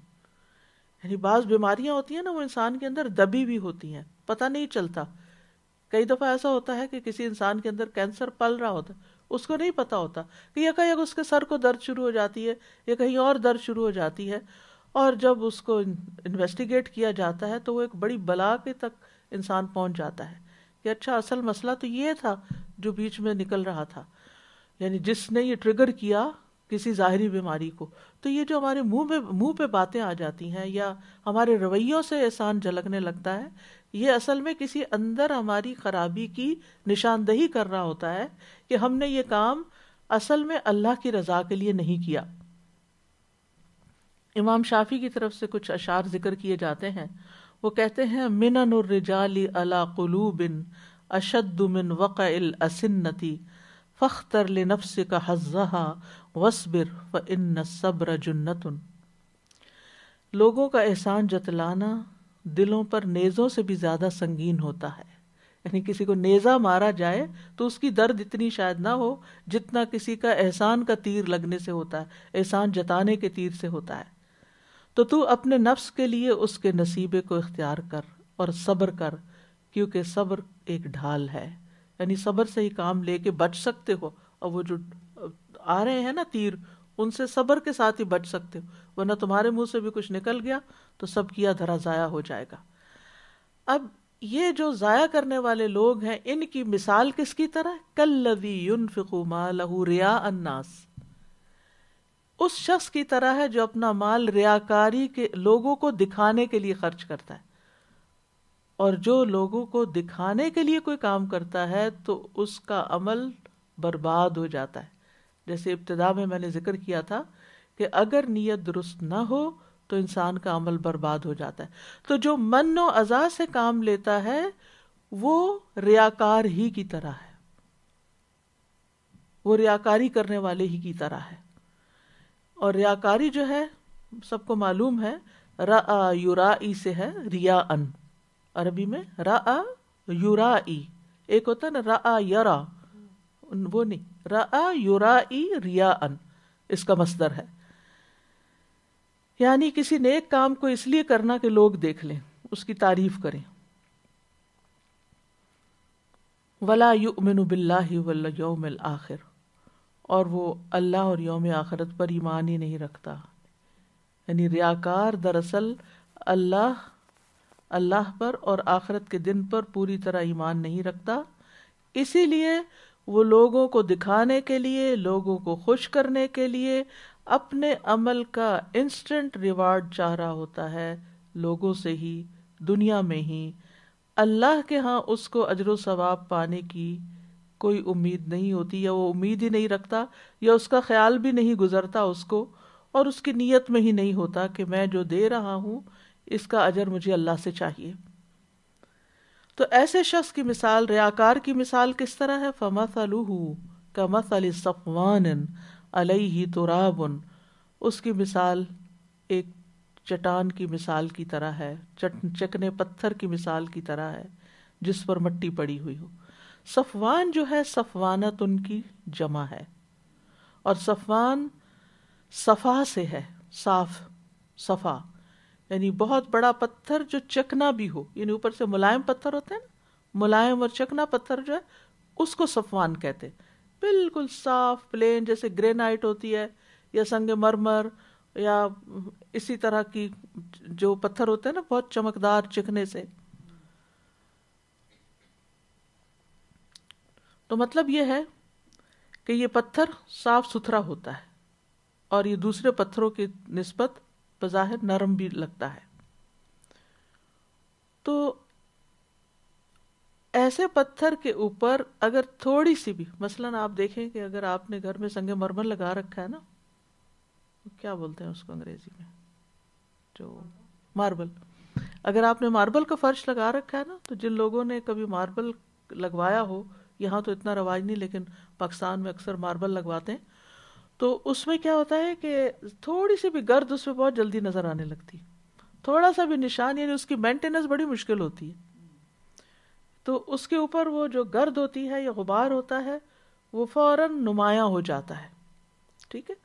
यानी बाज़ बीमारियां होती हैं ना वो इंसान के अंदर दबी भी होती हैं पता नहीं चलता कई दफ़ा ऐसा होता है कि किसी इंसान के अंदर कैंसर पल रहा होता है उसको नहीं पता होता कि यह कहीं उसके सर को दर्द शुरू हो जाती है या कहीं और दर्द शुरू हो जाती है और जब उसको इन्वेस्टिगेट किया जाता है तो वो एक बड़ी बला के तक इंसान पहुंच जाता है कि अच्छा असल मसला तो ये था जो बीच में निकल रहा था यानी जिसने ये ट्रिगर किया किसी ज़ाहरी बीमारी को तो ये जो हमारे मुंह में मुंह पे बातें आ जाती हैं या हमारे रवैयों से एहसान झलकने लगता है ये असल में किसी अंदर हमारी खराबी की निशानदही कर रहा होता है कि हमने ये काम असल में अल्लाह की रजा के लिए नहीं किया इमाम शाफी की तरफ से कुछ अशार जिक्र किए जाते हैं वो कहते हैं मिनन रिजाली अला कुलूबिन अशद मिन वक़ असिन्नति फ़ख्तर नफ्स का हज़हा वसबिर व इन सब्र जुन्नतन लोगों का एहसान जतलाना दिलों पर नेज़ों से भी ज़्यादा संगीन होता है यानी किसी को नेज़ा मारा जाए तो उसकी दर्द इतनी शायद ना हो जितना किसी का एहसान का तीर लगने से होता है एहसान जताने के तीर से होता है तो तू अपने नफ्स के लिए उसके नसीबे को इख्तियार कर और सब्र कर क्योंकि सब्र एक ढाल है यानी सब्र से ही काम लेके बच सकते हो और वो जो आ रहे हैं ना तीर उनसे सबर के साथ ही बच सकते हो वरना तुम्हारे मुंह से भी कुछ निकल गया तो सब किया धरा ज़ाया हो जाएगा अब ये जो ज़ाया करने वाले लोग हैं इनकी मिसाल किसकी तरह कल्लवी युनफिकु मालहू रिया अन्नास उस शख्स की तरह है जो अपना माल रियाकारी के लोगों को दिखाने के लिए खर्च करता है और जो लोगों को दिखाने के लिए कोई काम करता है तो उसका अमल बर्बाद हो जाता है जैसे इब्तदा में मैंने जिक्र किया था कि अगर नीयत दुरुस्त ना हो तो इंसान का अमल बर्बाद हो जाता है तो जो मन व अजा से काम लेता है वो रियाकार ही की तरह है वो रियाकारी करने वाले ही की तरह है और रियाकारी जो है सबको मालूम है रा युरा से है रिया अन अरबी में रा युरा एक होता है ना रा यरा वो नहीं रा युरा रिया अन इसका मसदर है यानी किसी नेक काम को इसलिए करना कि लोग देख लें उसकी तारीफ करें वला युमिन बिल्लाहि वल आखिर और वो अल्लाह और योम आखरत पर ईमान ही नहीं रखता यानी रियाकार दरअसल अल्लाह अल्लाह पर और आखरत के दिन पर पूरी तरह ईमान नहीं रखता इसीलिए वो लोगों को दिखाने के लिए लोगों को खुश करने के लिए अपने अमल का इंस्टेंट रिवार्ड चाह रहा होता है लोगों से ही दुनिया में ही अल्लाह के यहाँ उसको अजर सवाब पाने की कोई उम्मीद नहीं होती या वो उम्मीद ही नहीं रखता या उसका ख्याल भी नहीं गुजरता उसको और उसकी नीयत में ही नहीं होता कि मैं जो दे रहा हूँ इसका अजर मुझे अल्लाह से चाहिए तो ऐसे शख्स की मिसाल रयाकार की मिसाल किस तरह है कमस अली सफ़वान अलई तुराबन उसकी मिसाल एक चटान की मिसाल की तरह है चट चकने पत्थर की मिसाल की तरह है जिस पर मट्टी पड़ी हुई हो सफ़वान जो है सफ़वानत उनकी जमा है और सफ़वान सफ़ा से है साफ सफ़ा यानी बहुत बड़ा पत्थर जो चकना भी हो यानी ऊपर से मुलायम पत्थर होते हैं ना मुलायम और चकना पत्थर जो है उसको सफवान कहते हैं बिल्कुल साफ प्लेन जैसे ग्रेनाइट होती है या संग मरमर या इसी तरह की जो पत्थर होते हैं ना बहुत चमकदार चिकने से तो मतलब यह है कि ये पत्थर साफ सुथरा होता है और ये दूसरे पत्थरों की निस्बत बज़ाहिर नरम भी लगता है तो ऐसे पत्थर के ऊपर अगर थोड़ी सी भी मसलन आप देखें कि अगर आपने घर में संगे मरमर लगा रखा है ना तो क्या बोलते हैं उसको अंग्रेजी में जो मार्बल अगर आपने मार्बल का फर्श लगा रखा है ना तो जिन लोगों ने कभी मार्बल लगवाया हो यहाँ तो इतना रवाज नहीं लेकिन पाकिस्तान में अक्सर मार्बल लगवाते हैं तो उसमें क्या होता है कि थोड़ी सी भी गर्द उसमें बहुत जल्दी नज़र आने लगती है थोड़ा सा भी निशान यानी उसकी मेंटेनेंस बड़ी मुश्किल होती है तो उसके ऊपर वो जो गर्द होती है या गुबार होता है वो फौरन नुमाया हो जाता है ठीक है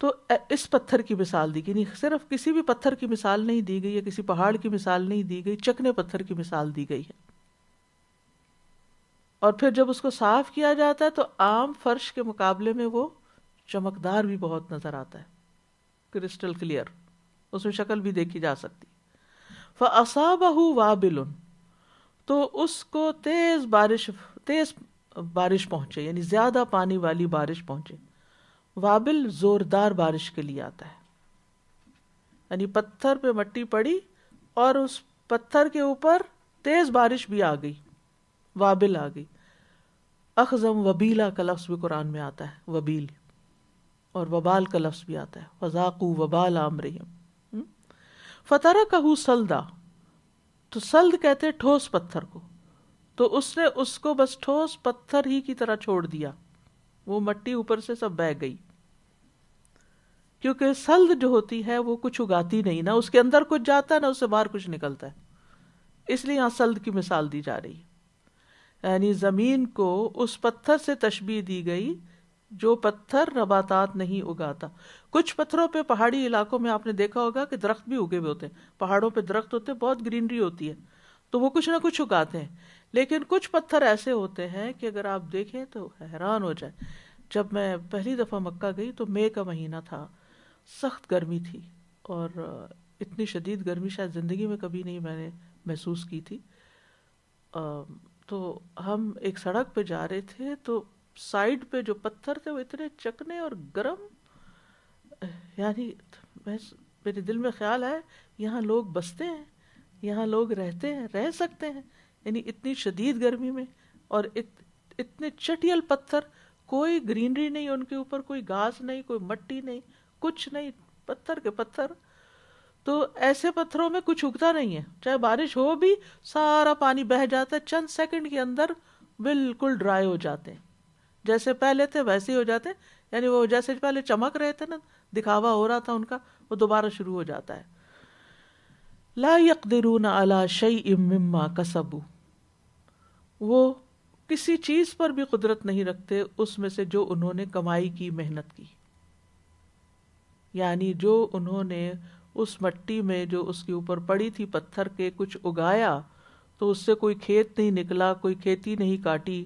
तो इस पत्थर की मिसाल दी गई नहीं सिर्फ किसी भी पत्थर की मिसाल नहीं दी गई है किसी पहाड़ की मिसाल नहीं दी गई चकने पत्थर की मिसाल दी गई है और फिर जब उसको साफ किया जाता है तो आम फर्श के मुकाबले में वो चमकदार भी बहुत नज़र आता है क्रिस्टल क्लियर उसमें शक्ल भी देखी जा सकती फसाबहू वाबिल तो उसको तेज़ बारिश तेज़ बारिश पहुंचे यानी ज़्यादा पानी वाली बारिश पहुंचे वाबिल ज़ोरदार बारिश के लिए आता है यानी पत्थर पे मट्टी पड़ी और उस पत्थर के ऊपर तेज़ बारिश भी आ गई वाबिल आ गई अखजम वबीला का लफ्ज़ भी कुरान में आता है वबील और वबाल का लफ्ज़ भी आता है वजाकू वबाल आमरियम हम्म? फतरा कहू सलदा तो सल्द कहते हैं ठोस पत्थर को तो उसने उसको बस ठोस पत्थर ही की तरह छोड़ दिया वो मट्टी ऊपर से सब बह गई क्योंकि सल्द जो होती है वो कुछ उगाती नहीं ना उसके अंदर कुछ जाता है ना उससे बाहर कुछ निकलता है इसलिए यहां सल्द की मिसाल दी जा रही है यानी ज़मीन को उस पत्थर से तशबी दी गई जो पत्थर नबातात नहीं उगाता कुछ पत्थरों पे पहाड़ी इलाकों में आपने देखा होगा कि दरख्त भी उगे हुए होते हैं पहाड़ों पे दरख्त होते हैं बहुत ग्रीनरी होती है तो वो कुछ ना कुछ उगाते हैं लेकिन कुछ पत्थर ऐसे होते हैं कि अगर आप देखें तो हैरान हो जाए जब मैं पहली दफ़ा मक्का गई तो मई का महीना था सख्त गर्मी थी और इतनी शदीद गर्मी शायद ज़िंदगी में कभी नहीं मैंने महसूस की थी तो हम एक सड़क पर जा रहे थे तो साइड पे जो पत्थर थे वो इतने चकने और गर्म यानी मैं मेरे दिल में ख्याल है यहाँ लोग बसते हैं यहाँ लोग रहते हैं रह सकते हैं यानी इतनी शदीद गर्मी में और इत, इतने चटियल पत्थर कोई ग्रीनरी नहीं उनके ऊपर कोई घास नहीं कोई मट्टी नहीं कुछ नहीं पत्थर के पत्थर तो ऐसे पत्थरों में कुछ उगता नहीं है चाहे बारिश हो भी सारा पानी बह जाता है चंद सेकंड के अंदर बिल्कुल ड्राई हो जाते हैं जैसे पहले थे वैसे ही हो जाते यानी वो जैसे पहले चमक रहे थे ना दिखावा हो रहा था उनका वो दोबारा शुरू हो जाता है ला यकदरून अला शई मम्मा कसबू वो किसी चीज़ पर भी कुदरत नहीं रखते उसमें से जो उन्होंने कमाई की मेहनत की यानी जो उन्होंने उस मट्टी में जो उसके ऊपर पड़ी थी पत्थर के कुछ उगाया तो उससे कोई खेत नहीं निकला कोई खेती नहीं काटी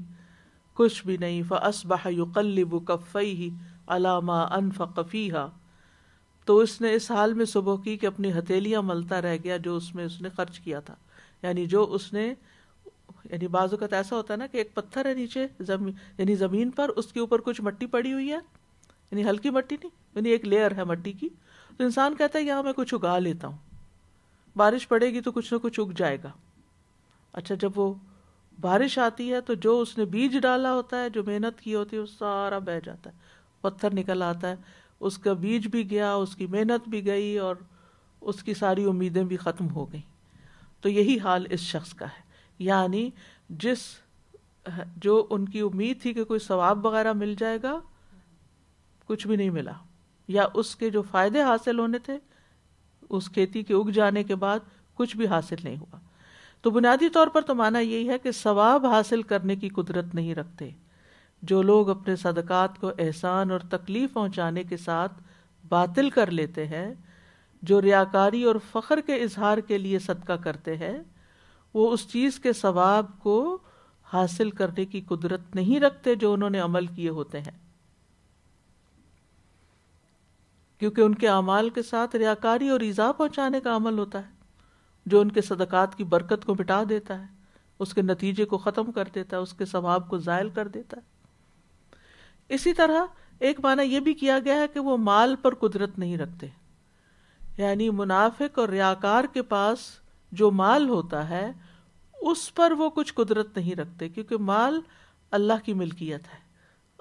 कुछ भी नहीं फ़सबह युकल्लिब कफ़ई अलामा अनफ़ीहा तो उसने इस हाल में सुबह की कि अपनी हथेलियाँ मलता रह गया जो उसमें उसने खर्च किया था यानी जो उसने यानी बाजू का तो ऐसा होता है ना कि एक पत्थर है नीचे जमी, यानी ज़मीन पर उसके ऊपर कुछ मट्टी पड़ी हुई है यानी हल्की मट्टी नहीं यानी एक लेयर है मट्टी की तो इंसान कहता है यहाँ मैं कुछ उगा लेता हूँ बारिश पड़ेगी तो कुछ ना कुछ उग जाएगा अच्छा जब वो बारिश आती है तो जो उसने बीज डाला होता है जो मेहनत की होती है वो सारा बह जाता है पत्थर निकल आता है उसका बीज भी गया उसकी मेहनत भी गई और उसकी सारी उम्मीदें भी ख़त्म हो गई तो यही हाल इस शख्स का है यानी जिस जो उनकी उम्मीद थी कि कोई सवाब वगैरह मिल जाएगा कुछ भी नहीं मिला या उसके जो फ़ायदे हासिल होने थे उस खेती के उग जाने के बाद कुछ भी हासिल नहीं हुआ तो बुनियादी तौर पर तो माना यही है कि सवाब हासिल करने की कुदरत नहीं रखते जो लोग अपने सदक़ात को एहसान और तकलीफ़ पहुँचाने के साथ बातिल कर लेते हैं जो रियाकारी और फ़ख्र के इजहार के लिए सदका करते हैं वो उस चीज़ के सवाब को हासिल करने की कुदरत नहीं रखते जो उन्होंने अमल किए होते हैं क्योंकि उनके अमाल के साथ रियाकारी और ईजा पहुंचाने का अमल होता है जो उनके सदक़ात की बरकत को मिटा देता है उसके नतीजे को ख़त्म कर देता है उसके स्वभाव को ज़ायल कर देता है इसी तरह एक माना यह भी किया गया है कि वो माल पर कुदरत नहीं रखते यानी मुनाफिक और रियाकार के पास जो माल होता है उस पर वो कुछ कुदरत नहीं रखते क्योंकि माल अल्लाह की मिल्कियत है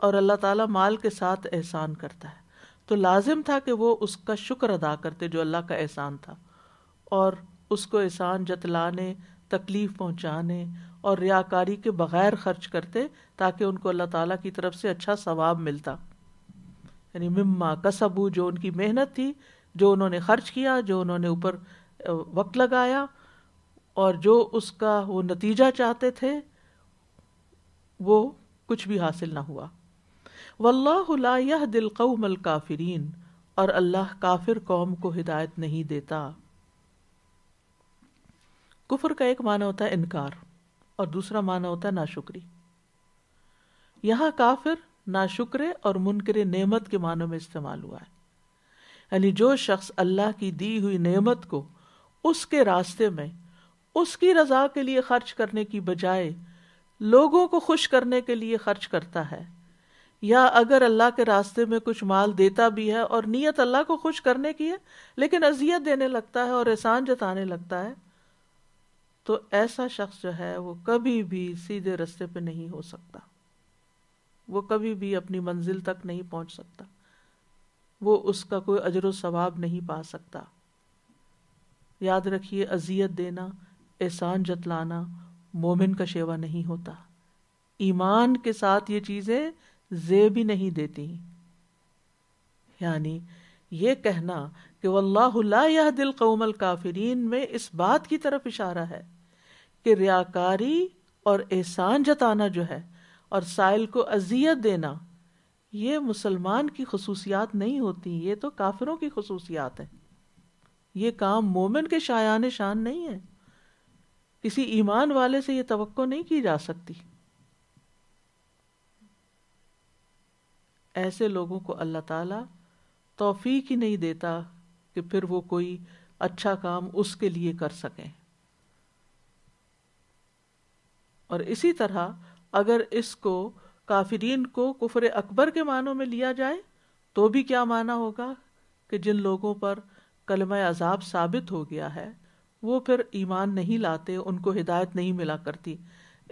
और अल्लाह ताला माल के साथ एहसान करता है तो लाजिम था कि वो उसका शुक्र अदा करते जो अल्लाह का एहसान था और उसको एहसान जतलाने तकलीफ़ पहुँचाने और रियाकारी के बग़ैर खर्च करते ताकि उनको अल्लाह ताला की तरफ से अच्छा सवाब मिलता यानी मिम्मा कसबू जो उनकी मेहनत थी जो उन्होंने खर्च किया जो उन्होंने ऊपर वक्त लगाया और जो उसका वो नतीजा चाहते थे वो कुछ भी हासिल ना हुआ वल्लाह दिल कौमल काफिरीन और अल्लाह काफिर कौम को हिदायत नहीं देता कुफर का एक माना होता है इनकार और दूसरा माना होता है नाशुक्री यहाँ काफिर नाशुक्र और मुनकर नेमत के मानों में इस्तेमाल हुआ है यानी जो शख्स अल्लाह की दी हुई नेमत को उसके रास्ते में उसकी रजा के लिए खर्च करने की बजाय लोगों को खुश करने के लिए खर्च करता है या अगर अल्लाह के रास्ते में कुछ माल देता भी है और नीयत अल्लाह को खुश करने की है लेकिन अजियत देने लगता है और एहसान जताने लगता है तो ऐसा शख्स जो है वो कभी भी सीधे रस्ते पे नहीं हो सकता वो कभी भी अपनी मंजिल तक नहीं पहुंच सकता वो उसका कोई अजर सवाब नहीं पा सकता याद रखिए अजियत देना एहसान जतलाना मोमिन का शेवा नहीं होता ईमान के साथ ये चीज़ें जे भी नहीं देती यानी ये कहना कि वल्लाह ला दिल कोमल काफिरीन में इस बात की तरफ इशारा है कि रियाकारी और एहसान जताना जो है और साइल को अजियत देना ये मुसलमान की खसूसियात नहीं होती ये तो काफिरों की खसूसियात है ये काम मोमिन के शायान शान नहीं है किसी ईमान वाले से यह तो नहीं की जा सकती ऐसे लोगों को अल्लाह ताला तौफीक ही नहीं देता कि फिर वो कोई अच्छा काम उसके लिए कर सकें और इसी तरह अगर इसको काफिरीन को कुफर अकबर के मानों में लिया जाए तो भी क्या माना होगा कि जिन लोगों पर कलम अजाब साबित हो गया है वो फिर ईमान नहीं लाते उनको हिदायत नहीं मिला करती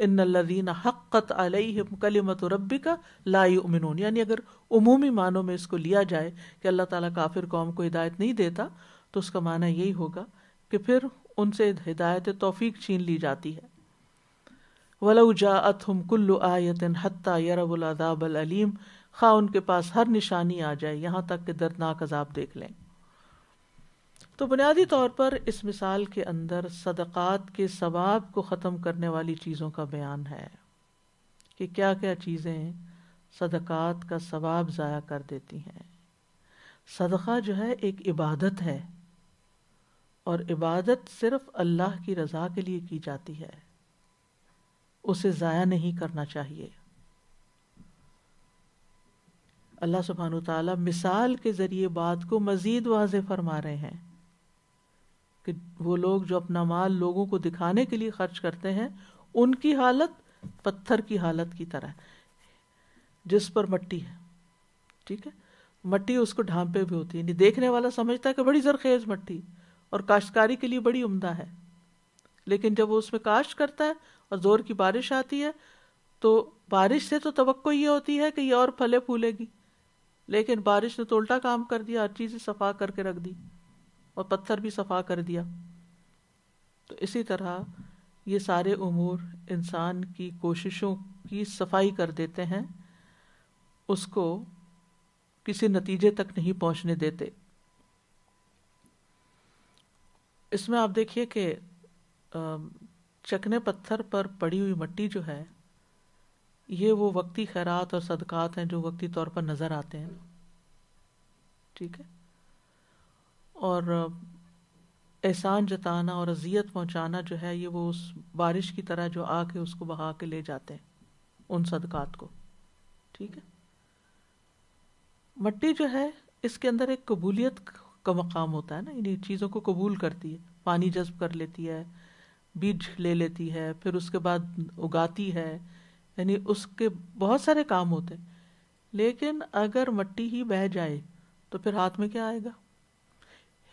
इन लदीन हक़त अलम कलिमत रबी का लाई उमिन यानी अगर उमूमी मानों में इसको लिया जाए कि अल्लाह ताला काफिर कौम को हिदायत नहीं देता तो उसका माना यही होगा कि फिर उनसे हिदायत तोफ़ी छीन ली जाती है वलऊ जात हम कुल्लु आयतन हती यरबुलदाब अलीम खा उनके पास हर निशानी आ जाए यहाँ तक कि दर्दनाक अजाब देख लें तो बुनियादी तौर पर इस मिसाल के अंदर सदक़ात के सवाब को ख़त्म करने वाली चीज़ों का बयान है कि क्या क्या चीज़ें सदक़ात का सवाब ज़ाया कर देती हैं सदक़ा जो है एक इबादत है और इबादत सिर्फ़ अल्लाह की रज़ा के लिए की जाती है उसे ज़ाया नहीं करना चाहिए अल्लाह सुबहान ताला मिसाल के ज़रिए बात को मज़ीद वाज फरमा रहे हैं कि वो लोग जो अपना माल लोगों को दिखाने के लिए खर्च करते हैं उनकी हालत पत्थर की हालत की तरह जिस पर मट्टी है ठीक है मट्टी उसको ढांपे भी होती है देखने वाला समझता है कि बड़ी जरखेज मट्टी और काश्तकारी के लिए बड़ी उम्दा है लेकिन जब वो उसमें काश्त करता है और ज़ोर की बारिश आती है तो बारिश से तो तो ये होती है कि ये और फले फूलेगी लेकिन बारिश ने तो उल्टा काम कर दिया हर चीज़ सफ़ा करके रख दी और पत्थर भी सफ़ा कर दिया तो इसी तरह ये सारे उमूर इंसान की कोशिशों की सफाई कर देते हैं उसको किसी नतीजे तक नहीं पहुंचने देते इसमें आप देखिए कि चकने पत्थर पर पड़ी हुई मट्टी जो है ये वो वक्ती खैरात और सदक़ात हैं जो वक्ती तौर पर नज़र आते हैं ठीक है और एहसान जताना और अजियत पहुंचाना जो है ये वो उस बारिश की तरह जो आके उसको बहा के ले जाते हैं उन सदक़ात को ठीक है मट्टी जो है इसके अंदर एक कबूलियत का मकाम होता है ना इन चीज़ों को कबूल करती है पानी जज्ब कर लेती है बीज ले लेती है फिर उसके बाद उगाती है यानी उसके बहुत सारे काम होते हैं लेकिन अगर मट्टी ही बह जाए तो फिर हाथ में क्या आएगा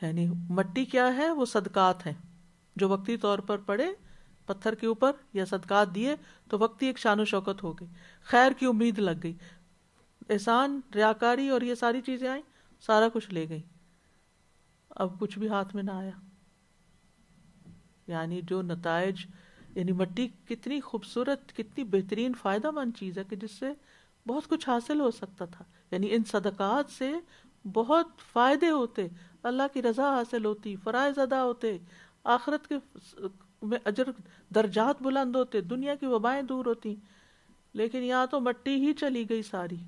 यानी मट्टी क्या है वो सदकात है जो वक्ती तौर पर पड़े पत्थर के ऊपर या सदकात दिए तो वक्ती एक शान शौकत हो गई खैर की उम्मीद लग गई एहसान रियाकारी और ये सारी चीज़ें आई सारा कुछ ले गई अब कुछ भी हाथ में ना आया यानी जो नतज यानी मिट्टी कितनी खूबसूरत कितनी बेहतरीन फ़ायदा मंद चीज़ है कि जिससे बहुत कुछ हासिल हो सकता था यानी इन सदक़ात से बहुत फ़ायदे होते अल्लाह की रज़ा हासिल होती फ़रज़ अदा होते आखरत के में अजर दर्जात बुलंद होते दुनिया की वबाएँ दूर होती लेकिन यहाँ तो मट्टी ही चली गई सारी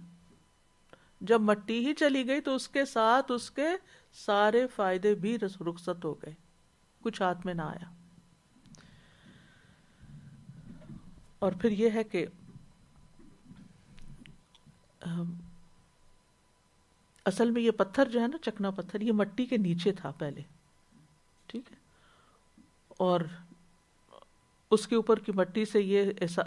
जब मट्टी ही चली गई तो उसके साथ उसके सारे फ़ायदे भी रुखसत हो गए कुछ हाथ में ना आया और फिर यह है कि असल में ये पत्थर जो है ना चकना पत्थर ये मट्टी के नीचे था पहले ठीक है और उसके ऊपर की मट्टी से ये ऐसा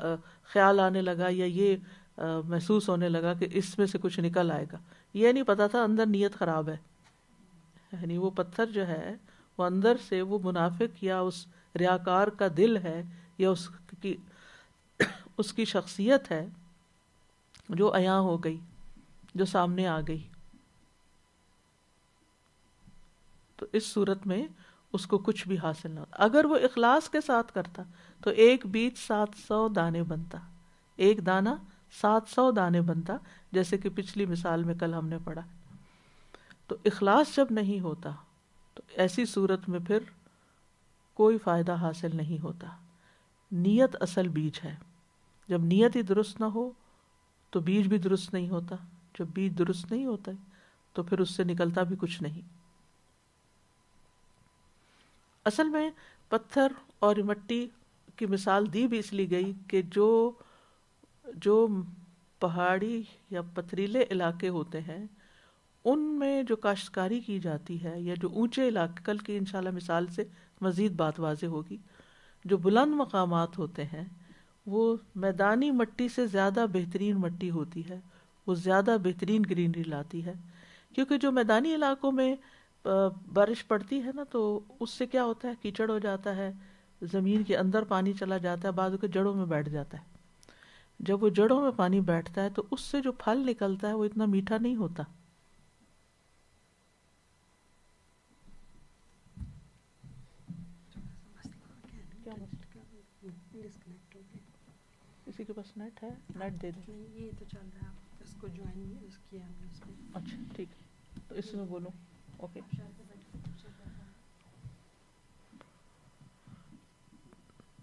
ख्याल आने लगा या ये महसूस होने लगा कि इसमें से कुछ निकल आएगा यह नहीं पता था अंदर नीयत ख़राब है यानी वो पत्थर जो है वो अंदर से वो मुनाफिक या उस रियाकार का दिल है या उसकी (coughs) उसकी शख्सियत है जो अया हो गई जो सामने आ गई तो इस सूरत में उसको कुछ भी हासिल ना होता अगर वो इखलास के साथ करता तो एक बीज सात सौ दाने बनता एक दाना सात सौ दाने बनता जैसे कि पिछली मिसाल में कल हमने पढ़ा तो इखलास जब नहीं होता तो ऐसी सूरत में फिर कोई फ़ायदा हासिल नहीं होता नीयत असल बीज है जब नियत ही दुरुस्त ना हो तो बीज भी दुरुस्त नहीं होता जब बीज दुरुस्त नहीं होता है तो फिर उससे निकलता भी कुछ नहीं असल में पत्थर और मिट्टी की मिसाल दी भी इसलिए गई कि जो जो पहाड़ी या पथरीले इलाके होते हैं उनमें जो काश्तकारी की जाती है या जो ऊंचे इलाके कल की इंशाल्लाह मिसाल से मज़ीद बात वाजे होगी जो बुलंद मकाम होते हैं वो मैदानी मट्टी से ज़्यादा बेहतरीन मट्टी होती है वो ज़्यादा बेहतरीन ग्रीनरी लाती है क्योंकि जो मैदानी इलाकों में बारिश पड़ती है ना तो उससे क्या होता है कीचड़ हो जाता है ज़मीन के अंदर पानी चला जाता है बाद जड़ों में बैठ जाता है जब वो जड़ों में पानी बैठता है तो उससे जो फल निकलता है वो इतना मीठा नहीं होता किसी के पास नेट है नेट दे दे ये तो चल रहा है इसको ज्वाइन किया हमने इस अच्छा ठीक है तो इसमें बोलो ओके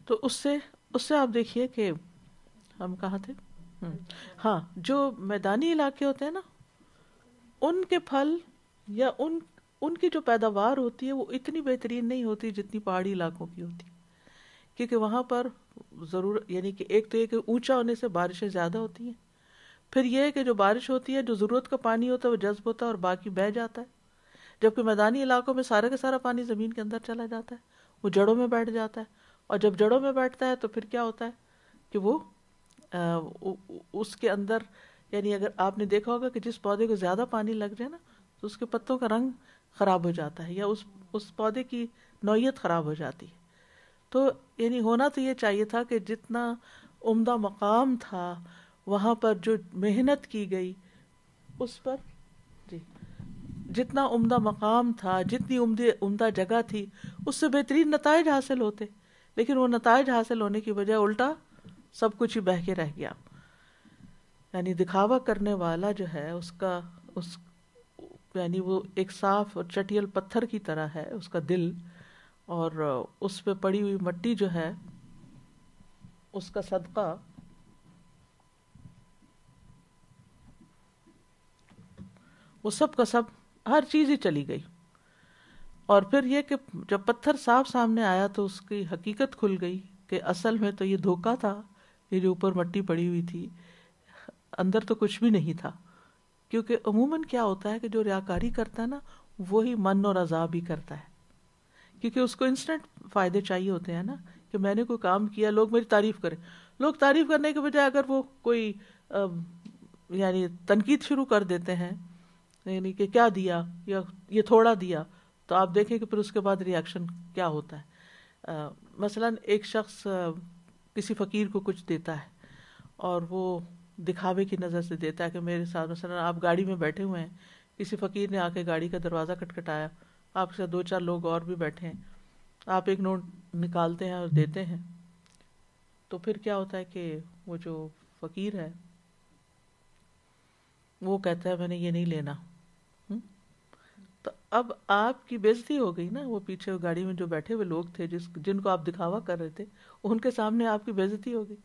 तो उससे उससे आप देखिए कि हम कहाँ थे हम्म। हाँ जो मैदानी इलाके होते हैं ना उनके फल या उन उनकी जो पैदावार होती है वो इतनी बेहतरीन नहीं होती जितनी पहाड़ी इलाकों की होती क्योंकि वहाँ पर ज़रूर यानी कि एक तो ये कि ऊंचा होने से बारिशें ज़्यादा होती हैं फिर यह है कि जो बारिश होती है जो ज़रूरत का पानी होता है वो जज्ब होता है और बाकी बह जाता है जबकि मैदानी इलाकों में सारा का सारा पानी ज़मीन के अंदर चला जाता है वो जड़ों में बैठ जाता है और जब जड़ों में बैठता है तो फिर क्या होता है कि वो आ, उ, उसके अंदर यानी अगर आपने देखा होगा कि जिस पौधे को ज़्यादा पानी लग जाए ना तो उसके पत्तों का रंग ख़राब हो जाता है या उस उस पौधे की नौीयत ख़राब हो जाती है तो यानी होना तो ये चाहिए था कि जितना उम्दा मकाम था वहाँ पर जो मेहनत की गई उस पर जी जितना उम्दा मकाम था जितनी उम्दे उम्दा जगह थी उससे बेहतरीन नतज हासिल होते लेकिन वो नतज हासिल होने की बजाय उल्टा सब कुछ ही बह के रह गया यानी दिखावा करने वाला जो है उसका उस यानी वो एक साफ और चटियल पत्थर की तरह है उसका दिल और उस पर पड़ी हुई मट्टी जो है उसका सदका वो सब का सब हर चीज़ ही चली गई और फिर ये कि जब पत्थर साफ सामने आया तो उसकी हकीकत खुल गई कि असल में तो ये धोखा था ये जो ऊपर मट्टी पड़ी हुई थी अंदर तो कुछ भी नहीं था क्योंकि अमूमन क्या होता है कि जो रियाकारी करता है ना वही मन और अजाब ही करता है क्योंकि उसको इंस्टेंट फ़ायदे चाहिए होते हैं ना कि मैंने कोई काम किया लोग मेरी तारीफ़ करें लोग तारीफ़ करने के बजाय अगर वो कोई यानी तनकीद शुरू कर देते हैं यानी कि क्या दिया या ये थोड़ा दिया तो आप देखें कि फिर उसके बाद रिएक्शन क्या होता है आ, मसलन एक शख्स किसी फ़कीर को कुछ देता है और वो दिखावे की नज़र से देता है कि मेरे साथ मसलन आप गाड़ी में बैठे हुए हैं किसी फ़कीर ने आके गाड़ी का दरवाज़ा खटखटाया आपसे दो चार लोग और भी बैठे हैं आप एक नोट निकालते हैं और देते हैं तो फिर क्या होता है कि वो जो फ़कीर है वो कहता है मैंने ये नहीं लेना हम्म? तो अब आपकी बेजती हो गई ना वो पीछे गाड़ी में जो बैठे हुए लोग थे जिस जिनको आप दिखावा कर रहे थे उनके सामने आपकी बेजती हो गई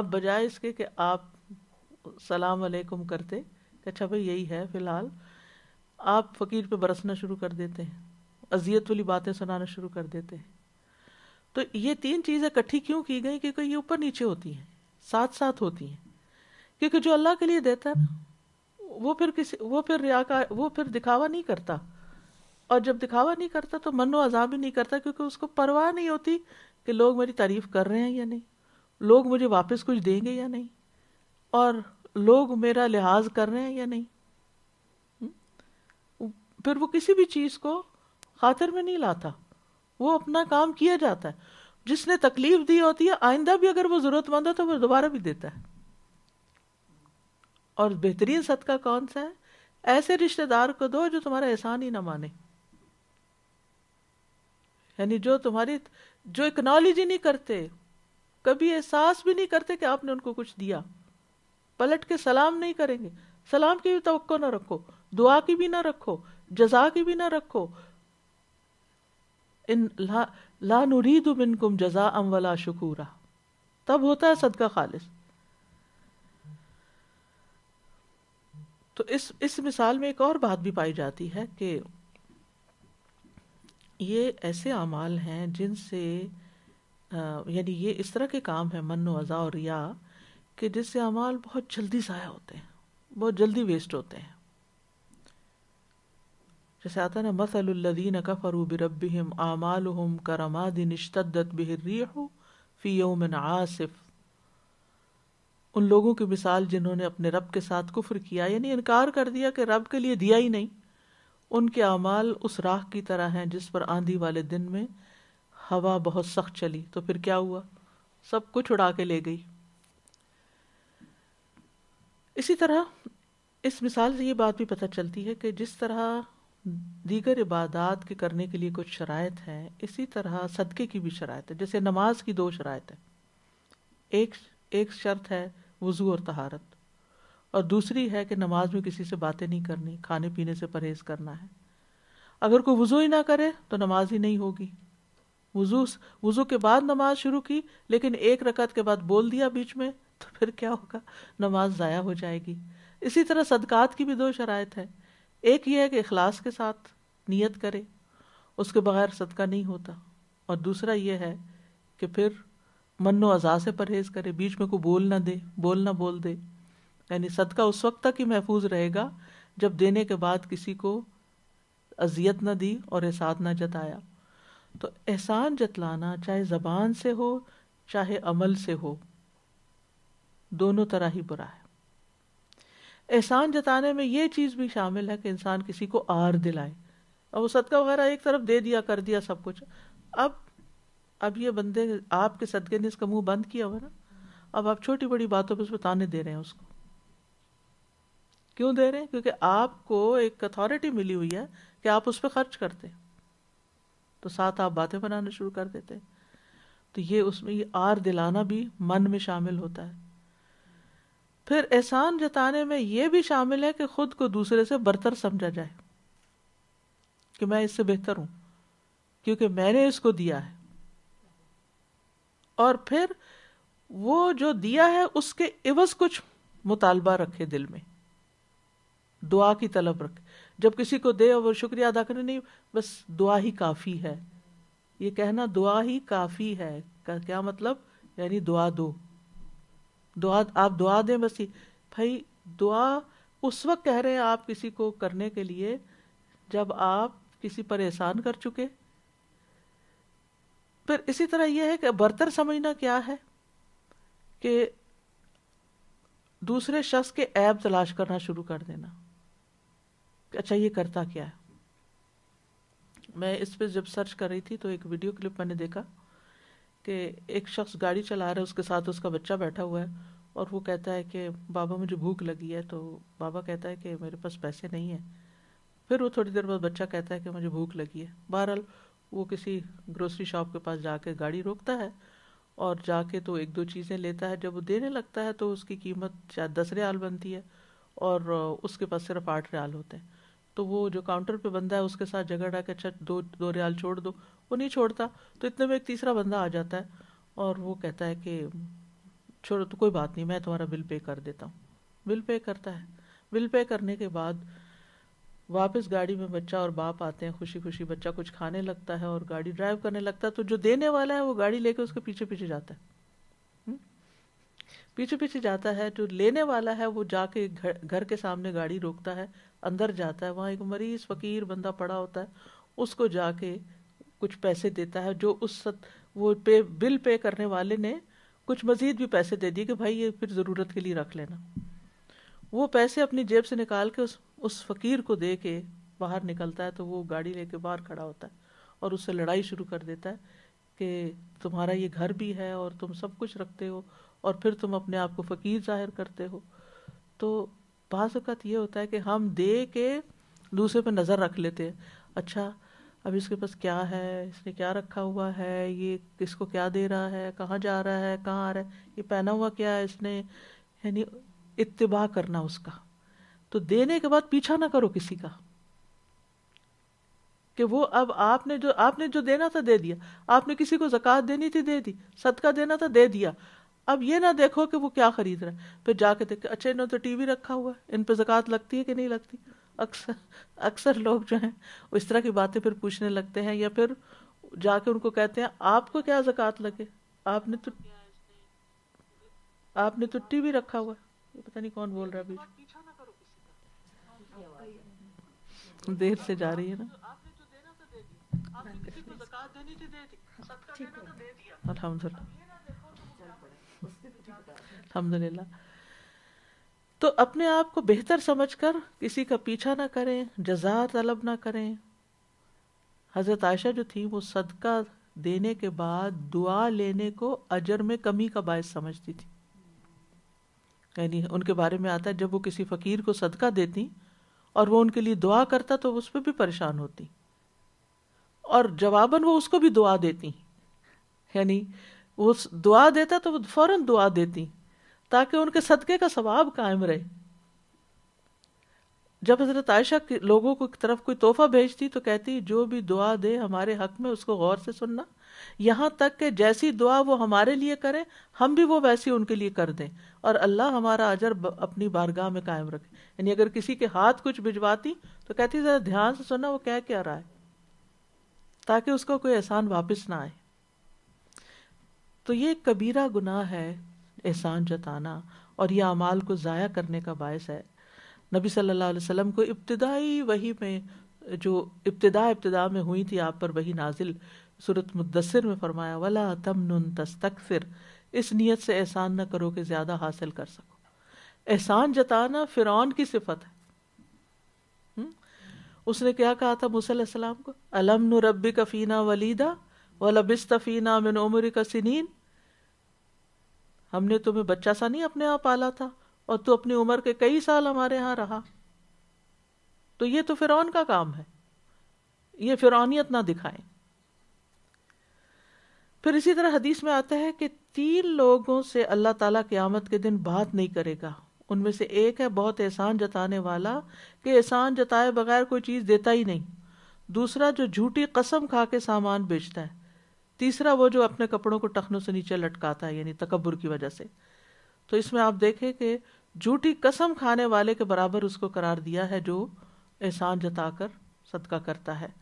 अब बजाय इसके कि आप सलाम वालेकुम करते कि अच्छा भाई यही है फ़िलहाल आप फकीर पे बरसना शुरू कर देते हैं अजियत वाली बातें सुनाना शुरू कर देते हैं तो ये तीन चीज़ें इकट्ठी क्यों की गई क्योंकि ये ऊपर नीचे होती हैं साथ साथ होती हैं क्योंकि जो अल्लाह के लिए देता है ना वो फिर किसी वो फिर का वो फिर दिखावा नहीं करता और जब दिखावा नहीं करता तो मनो अजाब भी नहीं करता क्योंकि उसको परवाह नहीं होती कि लोग मेरी तारीफ कर रहे हैं या नहीं लोग मुझे वापस कुछ देंगे या नहीं और लोग मेरा लिहाज कर रहे हैं या नहीं फिर वो किसी भी चीज़ को खातिर में नहीं लाता वो अपना काम किया जाता है जिसने तकलीफ दी होती है आइंदा भी अगर वो ज़रूरतमंद हो तो वो दोबारा भी देता है और बेहतरीन सदका कौन सा है ऐसे रिश्तेदार को दो जो तुम्हारा एहसान ही ना माने यानी जो तुम्हारी जो एक्नोलॉजी नहीं करते कभी एहसास भी नहीं करते कि आपने उनको कुछ दिया पलट के सलाम नहीं करेंगे सलाम की भी तो ना रखो दुआ की भी ना रखो जजा की भी ना रखो इन ला ला नुरीदु मिनकुम जजा अम वला शुकूरा तब होता है सदका खालिस तो इस इस मिसाल में एक और बात भी पाई जाती है कि ये ऐसे अमाल हैं जिनसे यानी ये इस तरह के काम है मन अज़ा और रिया कि जिससे अमाल बहुत जल्दी जया होते हैं बहुत जल्दी वेस्ट होते हैं जैसे आता ना मसलुल्लजीन कफरू बिरबहिम आमालहम करमादिन इश्तदत बिहर्रीह फ़ी यौमिन आसिफ उन लोगों की मिसाल जिन्होंने अपने रब के साथ कुफ्र किया यानी इनकार कर दिया कि रब के लिए दिया ही नहीं उनके अमाल उस राह की तरह हैं जिस पर आंधी वाले दिन में हवा बहुत सख्त चली तो फिर क्या हुआ सब कुछ उड़ा के ले गई इसी तरह इस मिसाल से ये बात भी पता चलती है कि जिस तरह दीगर इबादत के करने के लिए कुछ शरात है इसी तरह सदक़े की भी शराय है जैसे नमाज की दो शराय है एक एक शर्त है वज़ू और तहारत और दूसरी है कि नमाज में किसी से बातें नहीं करनी खाने पीने से परहेज़ करना है अगर कोई वज़ू ही ना करे तो नमाज ही नहीं होगी वज़ू वज़ू के बाद नमाज शुरू की लेकिन एक रकत के बाद बोल दिया बीच में तो फिर क्या होगा नमाज ज़ाया हो जाएगी इसी तरह सदक़ात की भी दो शरात है एक ये है कि अखलास के साथ नीयत करे उसके बगैर सदका नहीं होता और दूसरा ये है कि फिर मनो अज़ा से परहेज़ करे बीच में को बोल ना दे बोल ना बोल दे यानी सदका उस वक्त तक ही महफूज रहेगा जब देने के बाद किसी को अजियत ना दी और एहसास ना जताया तो एहसान जतलाना चाहे ज़बान से हो चाहे अमल से हो दोनों तरह ही बुरा है एहसान जताने में ये चीज़ भी शामिल है कि इंसान किसी को आर दिलाए और वो सदका वगैरह एक तरफ दे दिया कर दिया सब कुछ अब अब ये बंदे आपके सदके ने इसका मुंह बंद किया हुआ ना अब आप छोटी बड़ी बातों पर बताने दे रहे हैं उसको क्यों दे रहे हैं क्योंकि आपको एक अथॉरिटी मिली हुई है कि आप उस पर खर्च करते तो साथ आप बातें बनाना शुरू कर देते तो ये उसमें ये आर दिलाना भी मन में शामिल होता है फिर एहसान जताने में यह भी शामिल है कि खुद को दूसरे से बरतर समझा जाए कि मैं इससे बेहतर हूं क्योंकि मैंने इसको दिया है और फिर वो जो दिया है उसके इवज कुछ मुतालबा रखे दिल में दुआ की तलब रखे जब किसी को दे और वो शुक्रिया अदा करे नहीं बस दुआ ही काफी है ये कहना दुआ ही काफी है क्या मतलब यानी दुआ दो दुआ आप दुआ दें बस भाई दुआ उस वक्त कह रहे हैं आप किसी को करने के लिए जब आप किसी पर एहसान कर चुके फिर इसी तरह यह है कि बर्तर समझना क्या है कि दूसरे शख्स के ऐब तलाश करना शुरू कर देना अच्छा ये करता क्या है मैं इस पर जब सर्च कर रही थी तो एक वीडियो क्लिप मैंने देखा कि एक शख्स गाड़ी चला रहा है उसके साथ उसका बच्चा बैठा हुआ है और वो कहता है कि बाबा मुझे भूख लगी है तो बाबा कहता है कि मेरे पास पैसे नहीं है फिर वो थोड़ी देर बाद बच्चा कहता है कि मुझे भूख लगी है बहरहाल वो किसी ग्रोसरी शॉप के पास जाके गाड़ी रोकता है और जाके तो एक दो चीज़ें लेता है जब वो देने लगता है तो उसकी कीमत शायद दस रियाल बनती है और उसके पास सिर्फ आठ रियाल होते हैं तो वो जो काउंटर पे बंदा है उसके साथ झगड़ा कि अच्छा दो दो रियाल छोड़ दो वो नहीं छोड़ता तो इतने में एक तीसरा बंदा आ जाता है और वो कहता है कि छोड़ो तो कोई बात नहीं मैं तुम्हारा बिल पे कर देता हूँ बिल पे करता है बिल पे करने के बाद वापस गाड़ी में बच्चा और बाप आते हैं खुशी खुशी बच्चा कुछ खाने लगता है और गाड़ी ड्राइव करने लगता है तो जो देने वाला है वो गाड़ी लेके उसके पीछे पीछे जाता है हम्म? पीछे पीछे जाता है जो लेने वाला है वो जाके घर घर के सामने गाड़ी रोकता है अंदर जाता है वहाँ एक मरीज फकीर बंदा पड़ा होता है उसको जाके कुछ पैसे देता है जो उस सत, वो पे बिल पे करने वाले ने कुछ मजीद भी पैसे दे दिए कि भाई ये फिर ज़रूरत के लिए रख लेना वो पैसे अपनी जेब से निकाल के उस उस फ़कीर को दे के बाहर निकलता है तो वो गाड़ी लेके बाहर खड़ा होता है और उससे लड़ाई शुरू कर देता है कि तुम्हारा ये घर भी है और तुम सब कुछ रखते हो और फिर तुम अपने आप को फ़कीर जाहिर करते हो तो बाज़त यह ये होता है कि हम दे के दूसरे पर नज़र रख लेते हैं अच्छा अब इसके पास क्या है इसने क्या रखा हुआ है ये किसको क्या दे रहा है कहाँ जा रहा है कहाँ आ रहा है ये पहना हुआ क्या है इसने यानी इतबा करना उसका तो देने के बाद पीछा ना करो किसी का कि वो अब आपने जो आपने जो देना था दे दिया आपने किसी को जक़ात देनी थी दे दी सदका देना था दे दिया अब ये ना देखो कि वो क्या खरीद रहा है फिर जाके देखे अच्छा इन्होंने तो टीवी रखा हुआ है इन पर जक़ात लगती है कि नहीं लगती अक्सर अक्सर लोग जो हैं इस तरह की बातें फिर पूछने लगते हैं या फिर जाके उनको कहते हैं आपको क्या जक़ात लगे आपने तो आपने तो टीवी रखा हुआ है पता नहीं कौन बोल रहा अभी देर से जा रही है ना अलहमदुल्ला तो तो तो अल्हम्दुलिल्लाह तो अपने आप को बेहतर समझ कर किसी का पीछा ना करें जजा तलब ना करें हज़रत आयशा जो थी वो सदका देने के बाद दुआ लेने को अजर में कमी का बायस समझती थी यानी उनके बारे में आता है जब वो किसी फ़कीर को सदका देती और वो उनके लिए दुआ करता तो उस पर भी परेशान होती और जवाबन वो उसको भी दुआ देती यानी वो दुआ देता तो वो फ़ौरन दुआ देती ताकि उनके सदके का सवाब कायम रहे जब हजरत आयशा के लोगों को तरफ कोई तोहफा भेजती तो कहती जो भी दुआ दे हमारे हक में उसको गौर से सुनना यहां तक कि जैसी दुआ वो हमारे लिए करें हम भी वो वैसी उनके लिए कर दें और अल्लाह हमारा अजर अपनी बारगाह में कायम रखे यानी अगर किसी के हाथ कुछ भिजवाती तो कहती जरा ध्यान से सुनना वो क्या क्या रहा है ताकि उसका कोई एहसान वापस ना आए तो ये कबीरा गुनाह है एहसान जताना और यह अमाल को ज़ाया करने का बायस है नबी सल्लल्लाहु अलैहि वसल्लम को इब्तदाई वही में जो इब्तदा इब्तदा में हुई थी आप पर वही नाजिल सूरत मुद्दसर में फरमाया वाला तमन तस्तकफिर इस नीयत से एहसान न करो कि ज़्यादा हासिल कर सको एहसान जताना फ़िरौन की सिफत है उसने क्या कहा था मूसम को अलम रबी कफ़ीना वलीदा वलबिस्तफ़ीना मिन उमर सिनीन हमने तुम्हें बच्चा सा नहीं अपने आप पाला था और तू अपनी उम्र के कई साल हमारे यहां रहा तो ये तो फिरौन का काम है ये फिर ना दिखाए फिर इसी तरह हदीस में आता है कि तीन लोगों से अल्लाह ताला आमद के दिन बात नहीं करेगा उनमें से एक है बहुत एहसान जताने वाला कि एहसान जताए बगैर कोई चीज़ देता ही नहीं दूसरा जो झूठी कसम खा के सामान बेचता है तीसरा वो जो अपने कपड़ों को टखनों से नीचे लटकाता है यानी तकबर की वजह से तो इसमें आप देखें कि झूठी कसम खाने वाले के बराबर उसको करार दिया है जो एहसान जताकर सदका करता है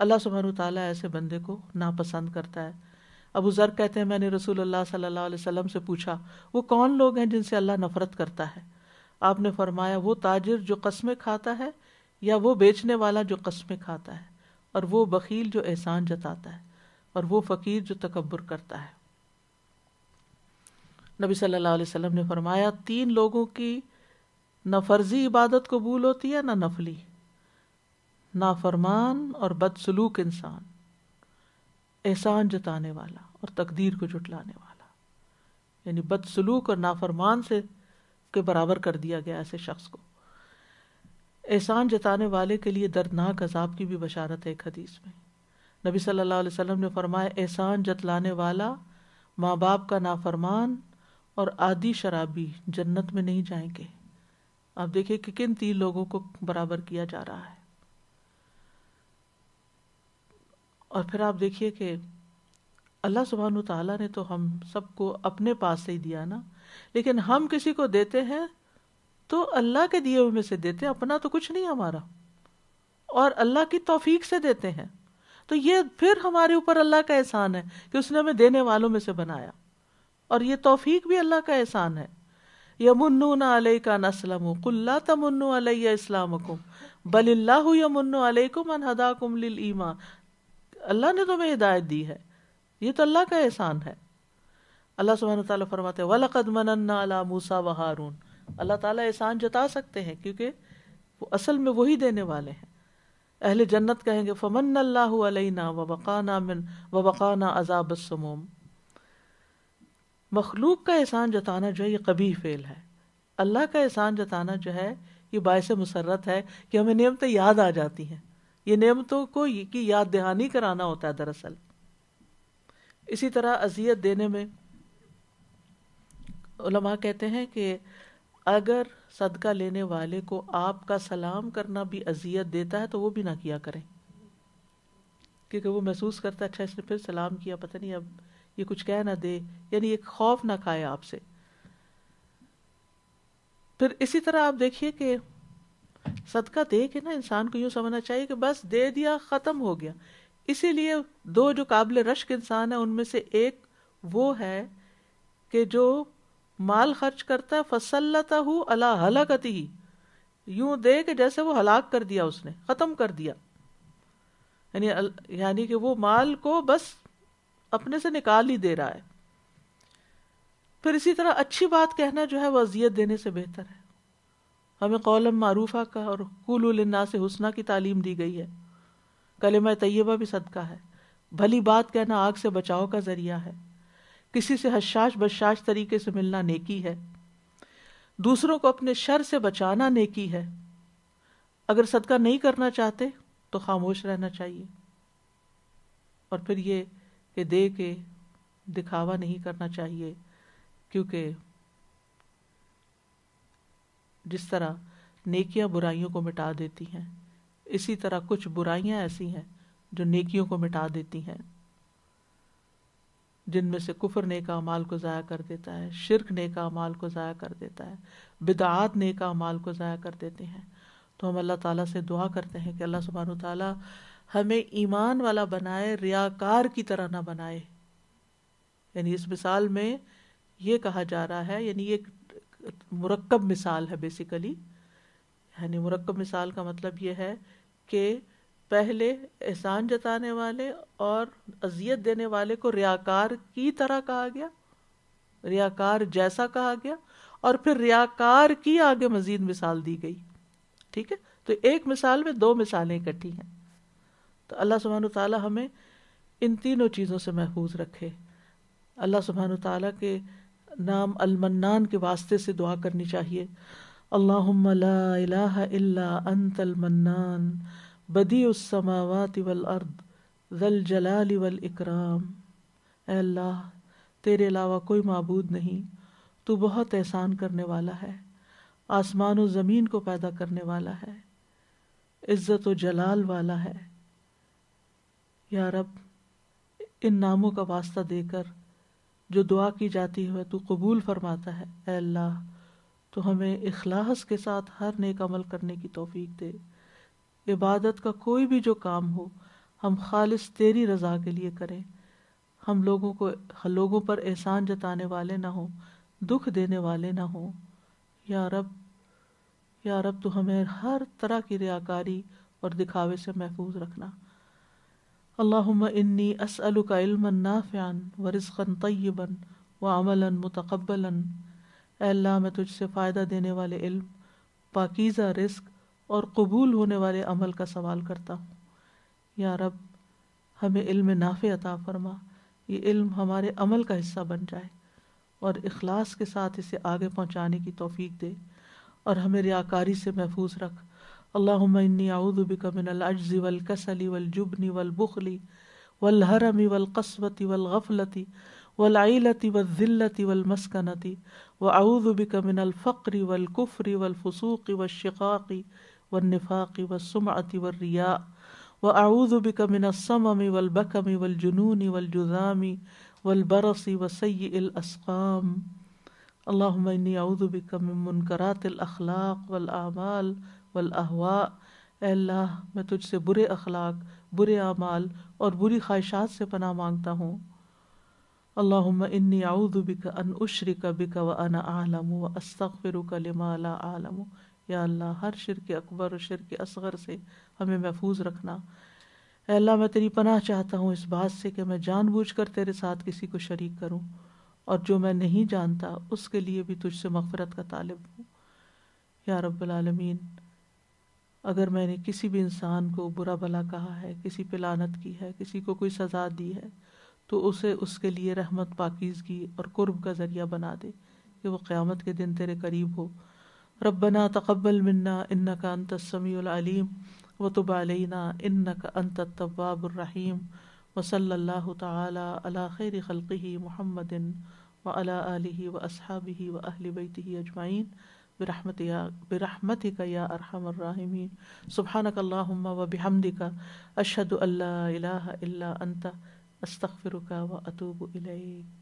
अल्लाह सुबहान ताला ऐसे बंदे को नापसंद करता है अब उज़र कहते हैं मैंने रसूल अल्लाह सल्लल्लाहु अलैहि से पूछा वो कौन लोग हैं जिनसे अल्लाह नफरत करता है आपने फरमाया वो ताजर जो कस्में खाता है या वो बेचने वाला जो कस्में खाता है और वो बकील जो एहसान जताता है और वो फ़कीर जो तकबर करता है नबी सल्लल्लाहु अलैहि वसल्लम ने फरमाया तीन लोगों की न फर्जी इबादत कबूल होती है ना नफली नाफरमान और बदसलूक इंसान एहसान जताने वाला और तकदीर को जुटलाने वाला यानी बदसलूक और नाफरमान से के बराबर कर दिया गया ऐसे शख्स को एहसान जताने वाले के लिए दर्दनाक अजाब की भी बशारत है एक हदीस में नबी सल्लल्लाहु अलैहि वसल्लम ने फरमाया एहसान जतलाने वाला माँ बाप का नाफरमान और आदि शराबी जन्नत में नहीं जाएंगे आप देखिए कि किन तीन लोगों को बराबर किया जा रहा है और फिर आप देखिए कि अल्लाह सुबहान तला ने तो हम सबको अपने पास से ही दिया ना लेकिन हम किसी को देते हैं तो अल्लाह के दिए हुए में से देते हैं अपना तो कुछ नहीं हमारा और अल्लाह की तोफीक से देते हैं तो ये फिर हमारे ऊपर अल्लाह का एहसान है कि उसने हमें देने वालों में से बनाया और ये तोफीक भी अल्लाह का एहसान है यमुन्नून अलैका नसलम कुल्ला तमुन्नु अलैया इस्लामकुम बलिल्लाहु यमुन्नु अलैकुम अन हदाकुम लिल ईमा अल्लाह ने तुम्हें हिदायत दी है ये तो अल्लाह का एहसान है अल्लाह सुबहान ताला फरमाते वलकद मनन्ना अला मूसा व हारून अल्लाह ताला एहसान जता सकते हैं क्योंकि वो असल में वही देने वाले हैं अहल जन्नत कहेंगे फ़मन अल्लाहना वबकाना वबकाना अजाबसमोम मखलूक का एहसान जताना जो है ये कभी फेल है अल्लाह का एहसान जताना जो है ये बायस मुसरत है कि हमें नियमतें याद आ जाती हैं ये नियमतों को की याद दहानी कराना होता है दरअसल इसी तरह अजियत देने में कहते हैं कि अगर सदका लेने वाले को आपका सलाम करना भी अजियत देता है तो वो भी ना किया करें क्योंकि वो महसूस करता है अच्छा इसने फिर सलाम किया पता नहीं अब ये कुछ कह ना दे यानी एक खौफ ना खाए आपसे फिर इसी तरह आप देखिए कि सदका दे के ना इंसान को यूं समझना चाहिए कि बस दे दिया खत्म हो गया इसीलिए दो जो काबिल रश्क इंसान है उनमें से एक वो है कि जो माल खर्च करता है फसलता हु अला हलाकती यूं दे के जैसे वो हलाक कर दिया उसने ख़त्म कर दिया यानी कि वो माल को बस अपने से निकाल ही दे रहा है फिर इसी तरह अच्छी बात कहना जो है वो अजियत देने से बेहतर है हमें कौलम मारूफा का और कुल्ना से हुसना की तालीम दी गई है कलम तय्यबा भी सदका है भली बात कहना आग से बचाव का जरिया है किसी से हशाश बशाश तरीके से मिलना नेकी है दूसरों को अपने शर से बचाना नेकी है अगर सदका नहीं करना चाहते तो खामोश रहना चाहिए और फिर ये कि दे के दिखावा नहीं करना चाहिए क्योंकि जिस तरह नेकियां बुराइयों को मिटा देती हैं इसी तरह कुछ बुराइयां ऐसी हैं जो नेकियों को मिटा देती हैं जिनमें से कुफर का अमाल को ज़ाया कर देता है शिरक का अमाल को ज़ाया कर देता है बिदात का माल को ज़ाया कर देते हैं तो हम अल्लाह ताला से दुआ करते हैं कि अल्लाह सुबहान ताला हमें ईमान वाला बनाए रियाकार की तरह ना बनाए यानी इस मिसाल में ये कहा जा रहा है यानी ये मुरक्कब मिसाल है बेसिकली यानी मुरक्ब मिसाल का मतलब ये है कि पहले एहसान जताने वाले और अजियत देने वाले को रियाकार की तरह कहा गया रियाकार जैसा कहा गया और फिर रियाकार की आगे मजीद मिसाल दी गई ठीक है तो एक मिसाल में दो मिसालें इकट्ठी हैं तो अल्लाह सुबहान ताली हमें इन तीनों चीज़ों से महफूज रखे अल्लाह सुबहान ताली के नाम अलमन्नान के वास्ते से दुआ करनी चाहिए अल्लाह ला इलाहा इल्ला अंतल मन्नान बदी बदीसमावत वल अर्द जल जलाल वल इकराम अल्लाह तेरे अलावा कोई मबूद नहीं तो बहुत एहसान करने वाला है आसमान व ज़मीन को पैदा करने वाला है इज़्ज़त व जलाल वाला है या रब इन नामों का वास्ता देकर जो दुआ की जाती है तो कबूल फरमाता है अल्लाह तो हमें इखलास के साथ हर नेक अमल करने की तोफ़ी दे इबादत का कोई भी जो काम हो हम खालिस तेरी रज़ा के लिए करें हम लोगों को लोगों पर एहसान जताने वाले ना हों दुख देने वाले ना हों या रब या रब तो हमें हर तरह की रियाकारी और दिखावे से महफूज रखना अल्लाहुम्मा इन्नी असअलु का इल्मन नाफ़ियान व रिज़्क़न तय्यबन व अमलन मुतकबलन अल्लाह मैं तुझसे फ़ायदा देने वाले इल्म पाकीज़ा रिस्क और कबूल होने वाले अमल का सवाल करता हूँ या रब हमें इल्म नाफ़ अता फरमा ये इल्म हमारे अमल का हिस्सा बन जाए और अखलास के साथ इसे आगे पहुँचाने की तोफ़ी दे और हमें रियाकारी से महफूज रख अल्लामी आउदबिक मिनलजी वलकसली वलजुबनी वलबुखली वलहरमी वलकस्वती वलगफलती वलाइलती वज़िल्लती वलमस्कनती व आउदबिक मिनलफ़्री वलकुफ़री वलफसूक़ी वशाक़ी वफ़ाक़ वसमअति वर्रिया व आऊद बिकमिनसम वलबकम वलजुनून वलजुज़ामी वलबरस वसैलअसक़ाम अल्लामी आऊद बिकमकरातलाक वलआमाल वलअवा अल्लाह मैं तुझसे बुरे अखलाक बुरे अमाल और बुरी ख्वाहिशात से पना मांगता हूँ अल्लाम इन्नी आऊद बिक अन उशरिक बिक व अन आलम व अस्तफ़िर कलमाला आलम या अल्लाह हर शिर के अकबर और शिर के असगर से हमें महफूज रखना अल्लाह मैं तेरी पनाह चाहता हूँ इस बात से कि मैं जानबूझकर तेरे साथ किसी को शरीक करूँ और जो मैं नहीं जानता उसके लिए भी तुझसे मफ़रत का तालब हूँ या रब्लमीन अगर मैंने किसी भी इंसान को बुरा भला कहा है किसी पर लानत की है किसी को कोई सज़ा दी है तो उसे उसके लिए रहमत पाकिजगी और कुर्ब का ज़रिया बना दे कि वो क़्यामत के दिन तेरे करीब हो रब्बना तकबल मन्ना इन्न का अंत समीम वतुब अलैना इन्न का अंत तब्बाबरहीम वसल्ला तला खैर खलक़ी महमदिन व अला व असहाबी व अहल बैती अजमाइन बरहमत या बरहमत का या अरहमर्राहिमीन सुबहानकल्लाम व बिहमदिका अशहद अल्ला इलाह इल्ला अंता अस्तगफिरुका व अतूबु इलैक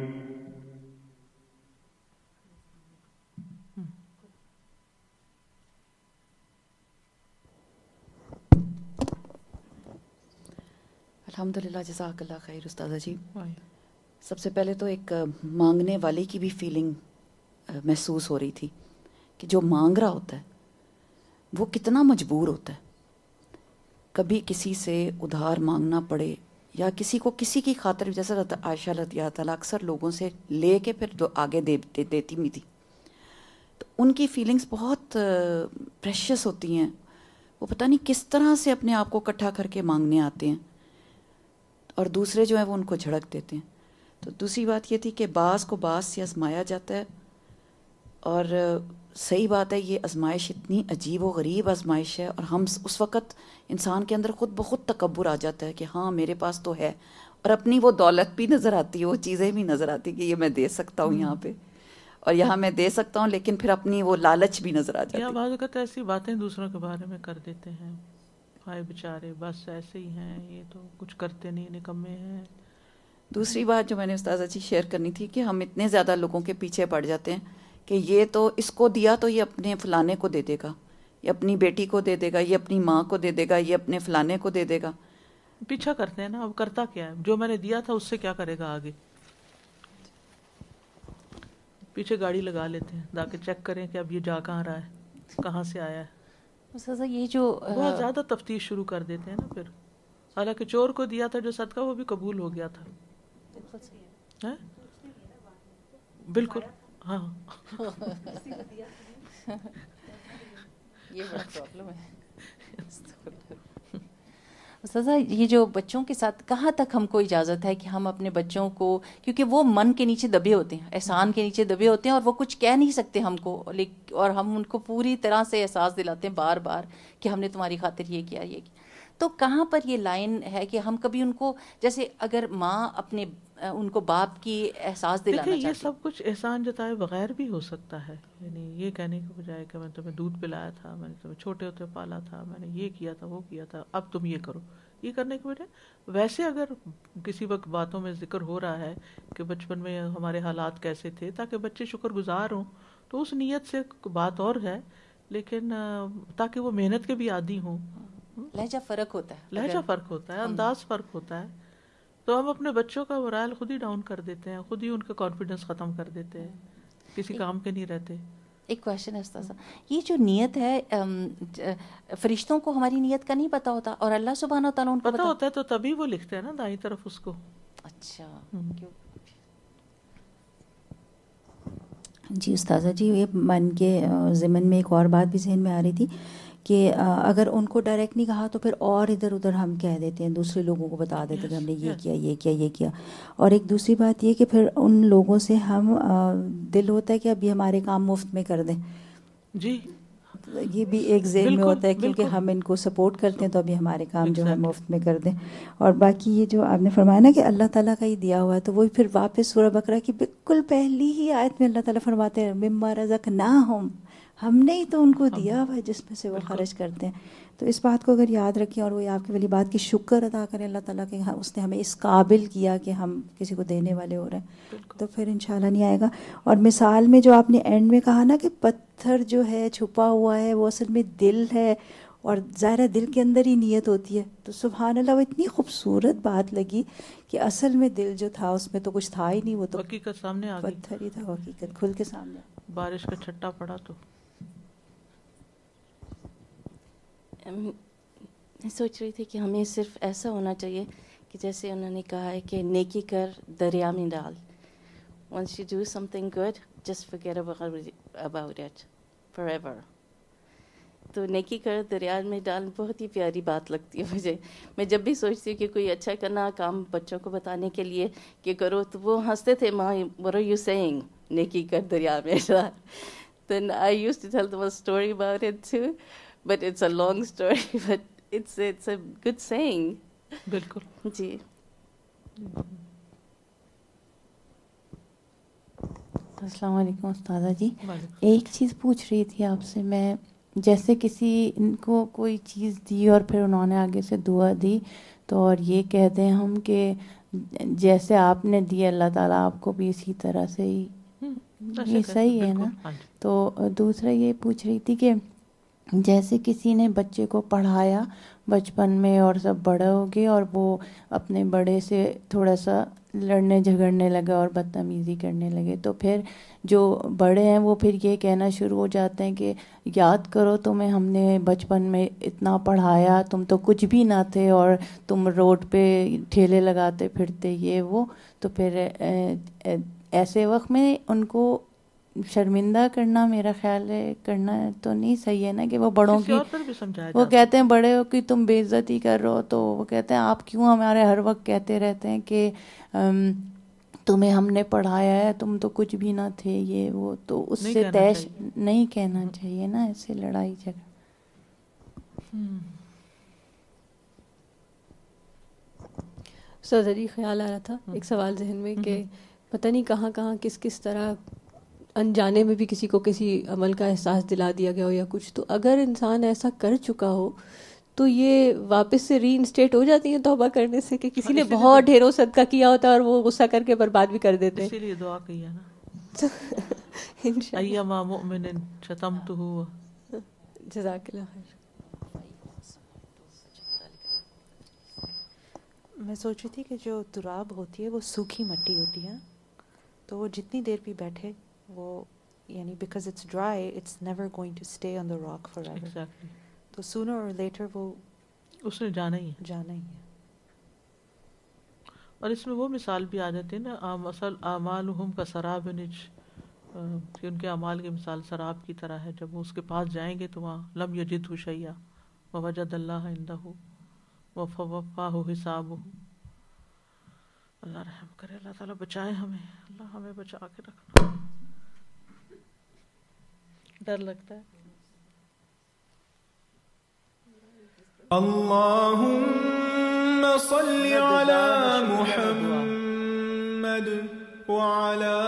अल्हम्दुलिल्लाह जजाकल्ला खैर उस्तादा जी हाँ, सबसे पहले तो एक मांगने वाले की भी फीलिंग महसूस हो रही थी कि जो मांग रहा होता है वो कितना मजबूर होता है कभी किसी से उधार मांगना पड़े या किसी को किसी की खातर जैसा आयशा रतिया तला अक्सर लोगों से ले के फिर आगे दे, दे देती भी थी तो उनकी फीलिंग्स बहुत प्रेशस होती हैं वो पता नहीं किस तरह से अपने आप को इकट्ठा करके मांगने आते हैं और दूसरे जो हैं वो उनको झड़क देते हैं तो दूसरी बात ये थी कि बास को बास से आजमाया जाता है और सही बात है ये आजमाइश इतनी अजीब व गरीब आजमाइश है और हम उस वक़्त इंसान के अंदर ख़ुद ब खुद तकबर आ जाता है कि हाँ मेरे पास तो है और अपनी वो दौलत भी नज़र आती है वो चीज़ें भी नज़र आती कि ये मैं दे सकता हूँ यहाँ हम्म। पर और यहाँ मैं दे सकता हूँ लेकिन फिर अपनी वो लालच भी नजर आ जाती है बात ऐसी बातें दूसरों के बारे में कर देते हैं भाई बेचारे बस ऐसे ही हैं ये तो कुछ करते नहीं निकम्मे हैं दूसरी बात जो मैंने उस्ताद जी शेयर करनी थी कि हम इतने ज़्यादा लोगों के पीछे पड़ जाते हैं कि ये तो इसको दिया तो ये अपने फलाने को दे देगा ये अपनी बेटी को दे देगा ये अपनी माँ को दे देगा ये अपने फलाने को दे देगा पीछा करते हैं ना अब करता क्या है जो मैंने दिया था उससे क्या करेगा आगे पीछे गाड़ी लगा लेते हैं जाके चेक करें कि अब ये जा कहाँ रहा है कहाँ से आया है ये जो बहुत ज़्यादा तफ्तीश शुरू कर देते हैं ना फिर हालांकि चोर को दिया था जो सदका वो भी कबूल हो गया था है? बिल्कुल हाँ (laughs) ये बड़ा प्रॉब्लम है (laughs) (laughs) तो- उसदा ये जो बच्चों के साथ कहाँ तक हमको इजाज़त है कि हम अपने बच्चों को क्योंकि वो मन के नीचे दबे होते हैं एहसान के नीचे दबे होते हैं और वो कुछ कह नहीं सकते हमको और हम उनको पूरी तरह से एहसास दिलाते हैं बार बार कि हमने तुम्हारी खातिर ये किया ये किया तो कहाँ पर ये लाइन है कि हम कभी उनको जैसे अगर माँ अपने उनको बाप की एहसास दिलाना ये सब कुछ एहसान जताए बगैर भी हो सकता है यानी ये कहने के बजाय कि मैंने तुम्हें दूध पिलाया था मैंने तुम्हें छोटे होते पाला था मैंने ये किया था वो किया था अब तुम ये करो ये करने के बजाय वैसे अगर किसी वक्त बातों में जिक्र हो रहा है कि बचपन में हमारे हालात कैसे थे ताकि बच्चे शुक्रगुजार हों तो उस नीयत से बात और है लेकिन ताकि वो मेहनत के भी आदि हों लहजा फर्क होता है लहजा फर्क होता है अंदाज फर्क होता है तो हम अपने बच्चों का मोरल खुद ही डाउन कर देते हैं खुद ही उनका कॉन्फिडेंस ख़त्म कर देते हैं किसी काम के नहीं रहते एक क्वेश्चन है उस्ताद ये जो नियत है फरिश्तों को हमारी नियत का नहीं पता होता और अल्लाह सुबहाना पता, पता, होता है तो तभी वो लिखते हैं ना दाई तरफ उसको अच्छा हम्म। जी उस्ताजा जी ये मन के ज़िमन में एक और बात भी जहन में आ रही थी कि अगर उनको डायरेक्ट नहीं कहा तो फिर और इधर उधर हम कह देते हैं दूसरे लोगों को बता देते हैं कि हमने ये किया ये किया ये किया और एक दूसरी बात ये कि फिर उन लोगों से हम दिल होता है कि अभी हमारे काम मुफ्त में कर दें जी ये भी एक जेल में होता है क्योंकि हम इनको सपोर्ट करते हैं तो अभी हमारे काम जो है मुफ्त में कर दें और बाकी ये जो आपने फरमाया ना कि अल्लाह ताला का ही दिया हुआ है तो वो फिर वापस सूरह बकरा की बिल्कुल पहली ही आयत में अल्लाह ताला फरमाते हैं मिम्मा रजक ना हम हमने ही तो उनको दिया हुआ है जिसमें से वो खर्च करते हैं तो इस बात को अगर याद रखें और वो आपकी वाली बात की शुक्र अदा करें अल्लाह ताला के हाँ, उसने हमें इस काबिल किया कि हम किसी को देने वाले हो रहे हैं तो फिर इंशाल्लाह नहीं आएगा और मिसाल में जो आपने एंड में कहा ना कि पत्थर जो है छुपा हुआ है वो असल में दिल है और ज़ाहिर दिल के अंदर ही नीयत होती है तो सुबहान अल्लाह वो इतनी खूबसूरत बात लगी कि असल में दिल जो था उसमें तो कुछ था ही नहीं वो तो हकीकत सामने आ गई पत्थर ही था हकीकत खुल के सामने बारिश का छट्टा पड़ा तो मैं सोच रही थी कि हमें सिर्फ ऐसा होना चाहिए कि जैसे उन्होंने कहा है कि नेकी कर दरिया में डाल once you do something good just forget about about forever तो नेकी कर दरिया में डाल बहुत ही प्यारी बात लगती है मुझे मैं जब भी सोचती हूँ कि कोई अच्छा करना काम बच्चों को बताने के लिए कि करो तो वो हंसते थे माँ वर यू सेइंग नेकी कर दरिया में डाल then I use to tell them a story but it's a long story but it's it's a good saying बिल्कुल जी अस्सलाम वालेकुम उस्तादा जी एक चीज़ पूछ रही थी आपसे मैं जैसे किसी इनको कोई चीज़ दी और फिर उन्होंने आगे से दुआ दी तो और ये कह दें हम कि जैसे आपने दी अल्लाह ताला आपको भी इसी तरह से ही हम्म, ये सही है ना हाँ तो दूसरा ये पूछ रही थी कि जैसे किसी ने बच्चे को पढ़ाया बचपन में और सब बड़ा हो गया और वो अपने बड़े से थोड़ा सा लड़ने झगड़ने लगा और बदतमीज़ी करने लगे तो फिर जो बड़े हैं वो फिर ये कहना शुरू हो जाते हैं कि याद करो तुम्हें हमने बचपन में इतना पढ़ाया तुम तो कुछ भी ना थे और तुम रोड पे ठेले लगाते फिरते ये वो तो फिर ऐसे वक्त में उनको शर्मिंदा करना मेरा ख्याल है करना तो नहीं सही है ना कि वो बड़ों की वो कहते हैं बड़े हो कि तुम बेइज्जती कर रहे हो तो वो कहते हैं आप क्यों हमारे हर वक्त कहते रहते हैं कि तुम्हें हमने पढ़ाया है तुम तो कुछ भी ना थे ये वो तो उससे तैश नहीं कहना चाहिए ना ऐसे लड़ाई झगड़ा हम्म। सदरी ख्याल आ रहा था एक हम्म। सवाल जहन में कि हम्म। पता नहीं कहाँ कहाँ किस किस तरह अनजाने में भी किसी को किसी अमल का एहसास दिला दिया गया हो या कुछ तो अगर इंसान ऐसा कर चुका हो तो ये वापस से री इंस्टेट हो जाती है तोबा करने से कि किसी हाँ, ने तो बहुत ढेरों सदका किया होता है और वो गुस्सा करके बर्बाद भी कर देते हैं इसीलिए दुआ की है ना (laughs) मैं सोच रही थी कि जो तुराब होती है वो सूखी मट्टी होती है तो वो जितनी देर भी बैठे वो यानी because it's dry it's never going to stay on the rock forever तो सुनो और लेटर वो उसने जाना ही है जाना ही है और इसमें वो मिसाल भी आ जाती है ना असल अमाल हम का शराब निज कि उनके अमाल की मिसाल शराब की तरह है जब वो उसके पास जाएंगे तो वहाँ लम यजिद हुशैया व वजद अल्लाह इंदा हो वफ़ा वफ़ा हो हिसाब हो अल्लाह रहम करे अल्लाह ताला बचाए हमें अल्लाह हमें बचा के रखना اللهم صل على محمد وعلى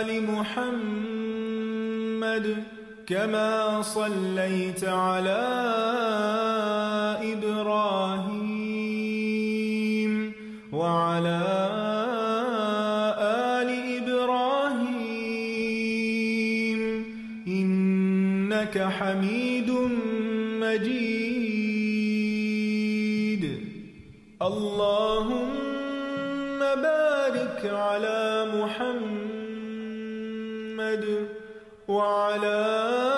آل محمد كما صليت على محمد وبارك على محمد وعلى آله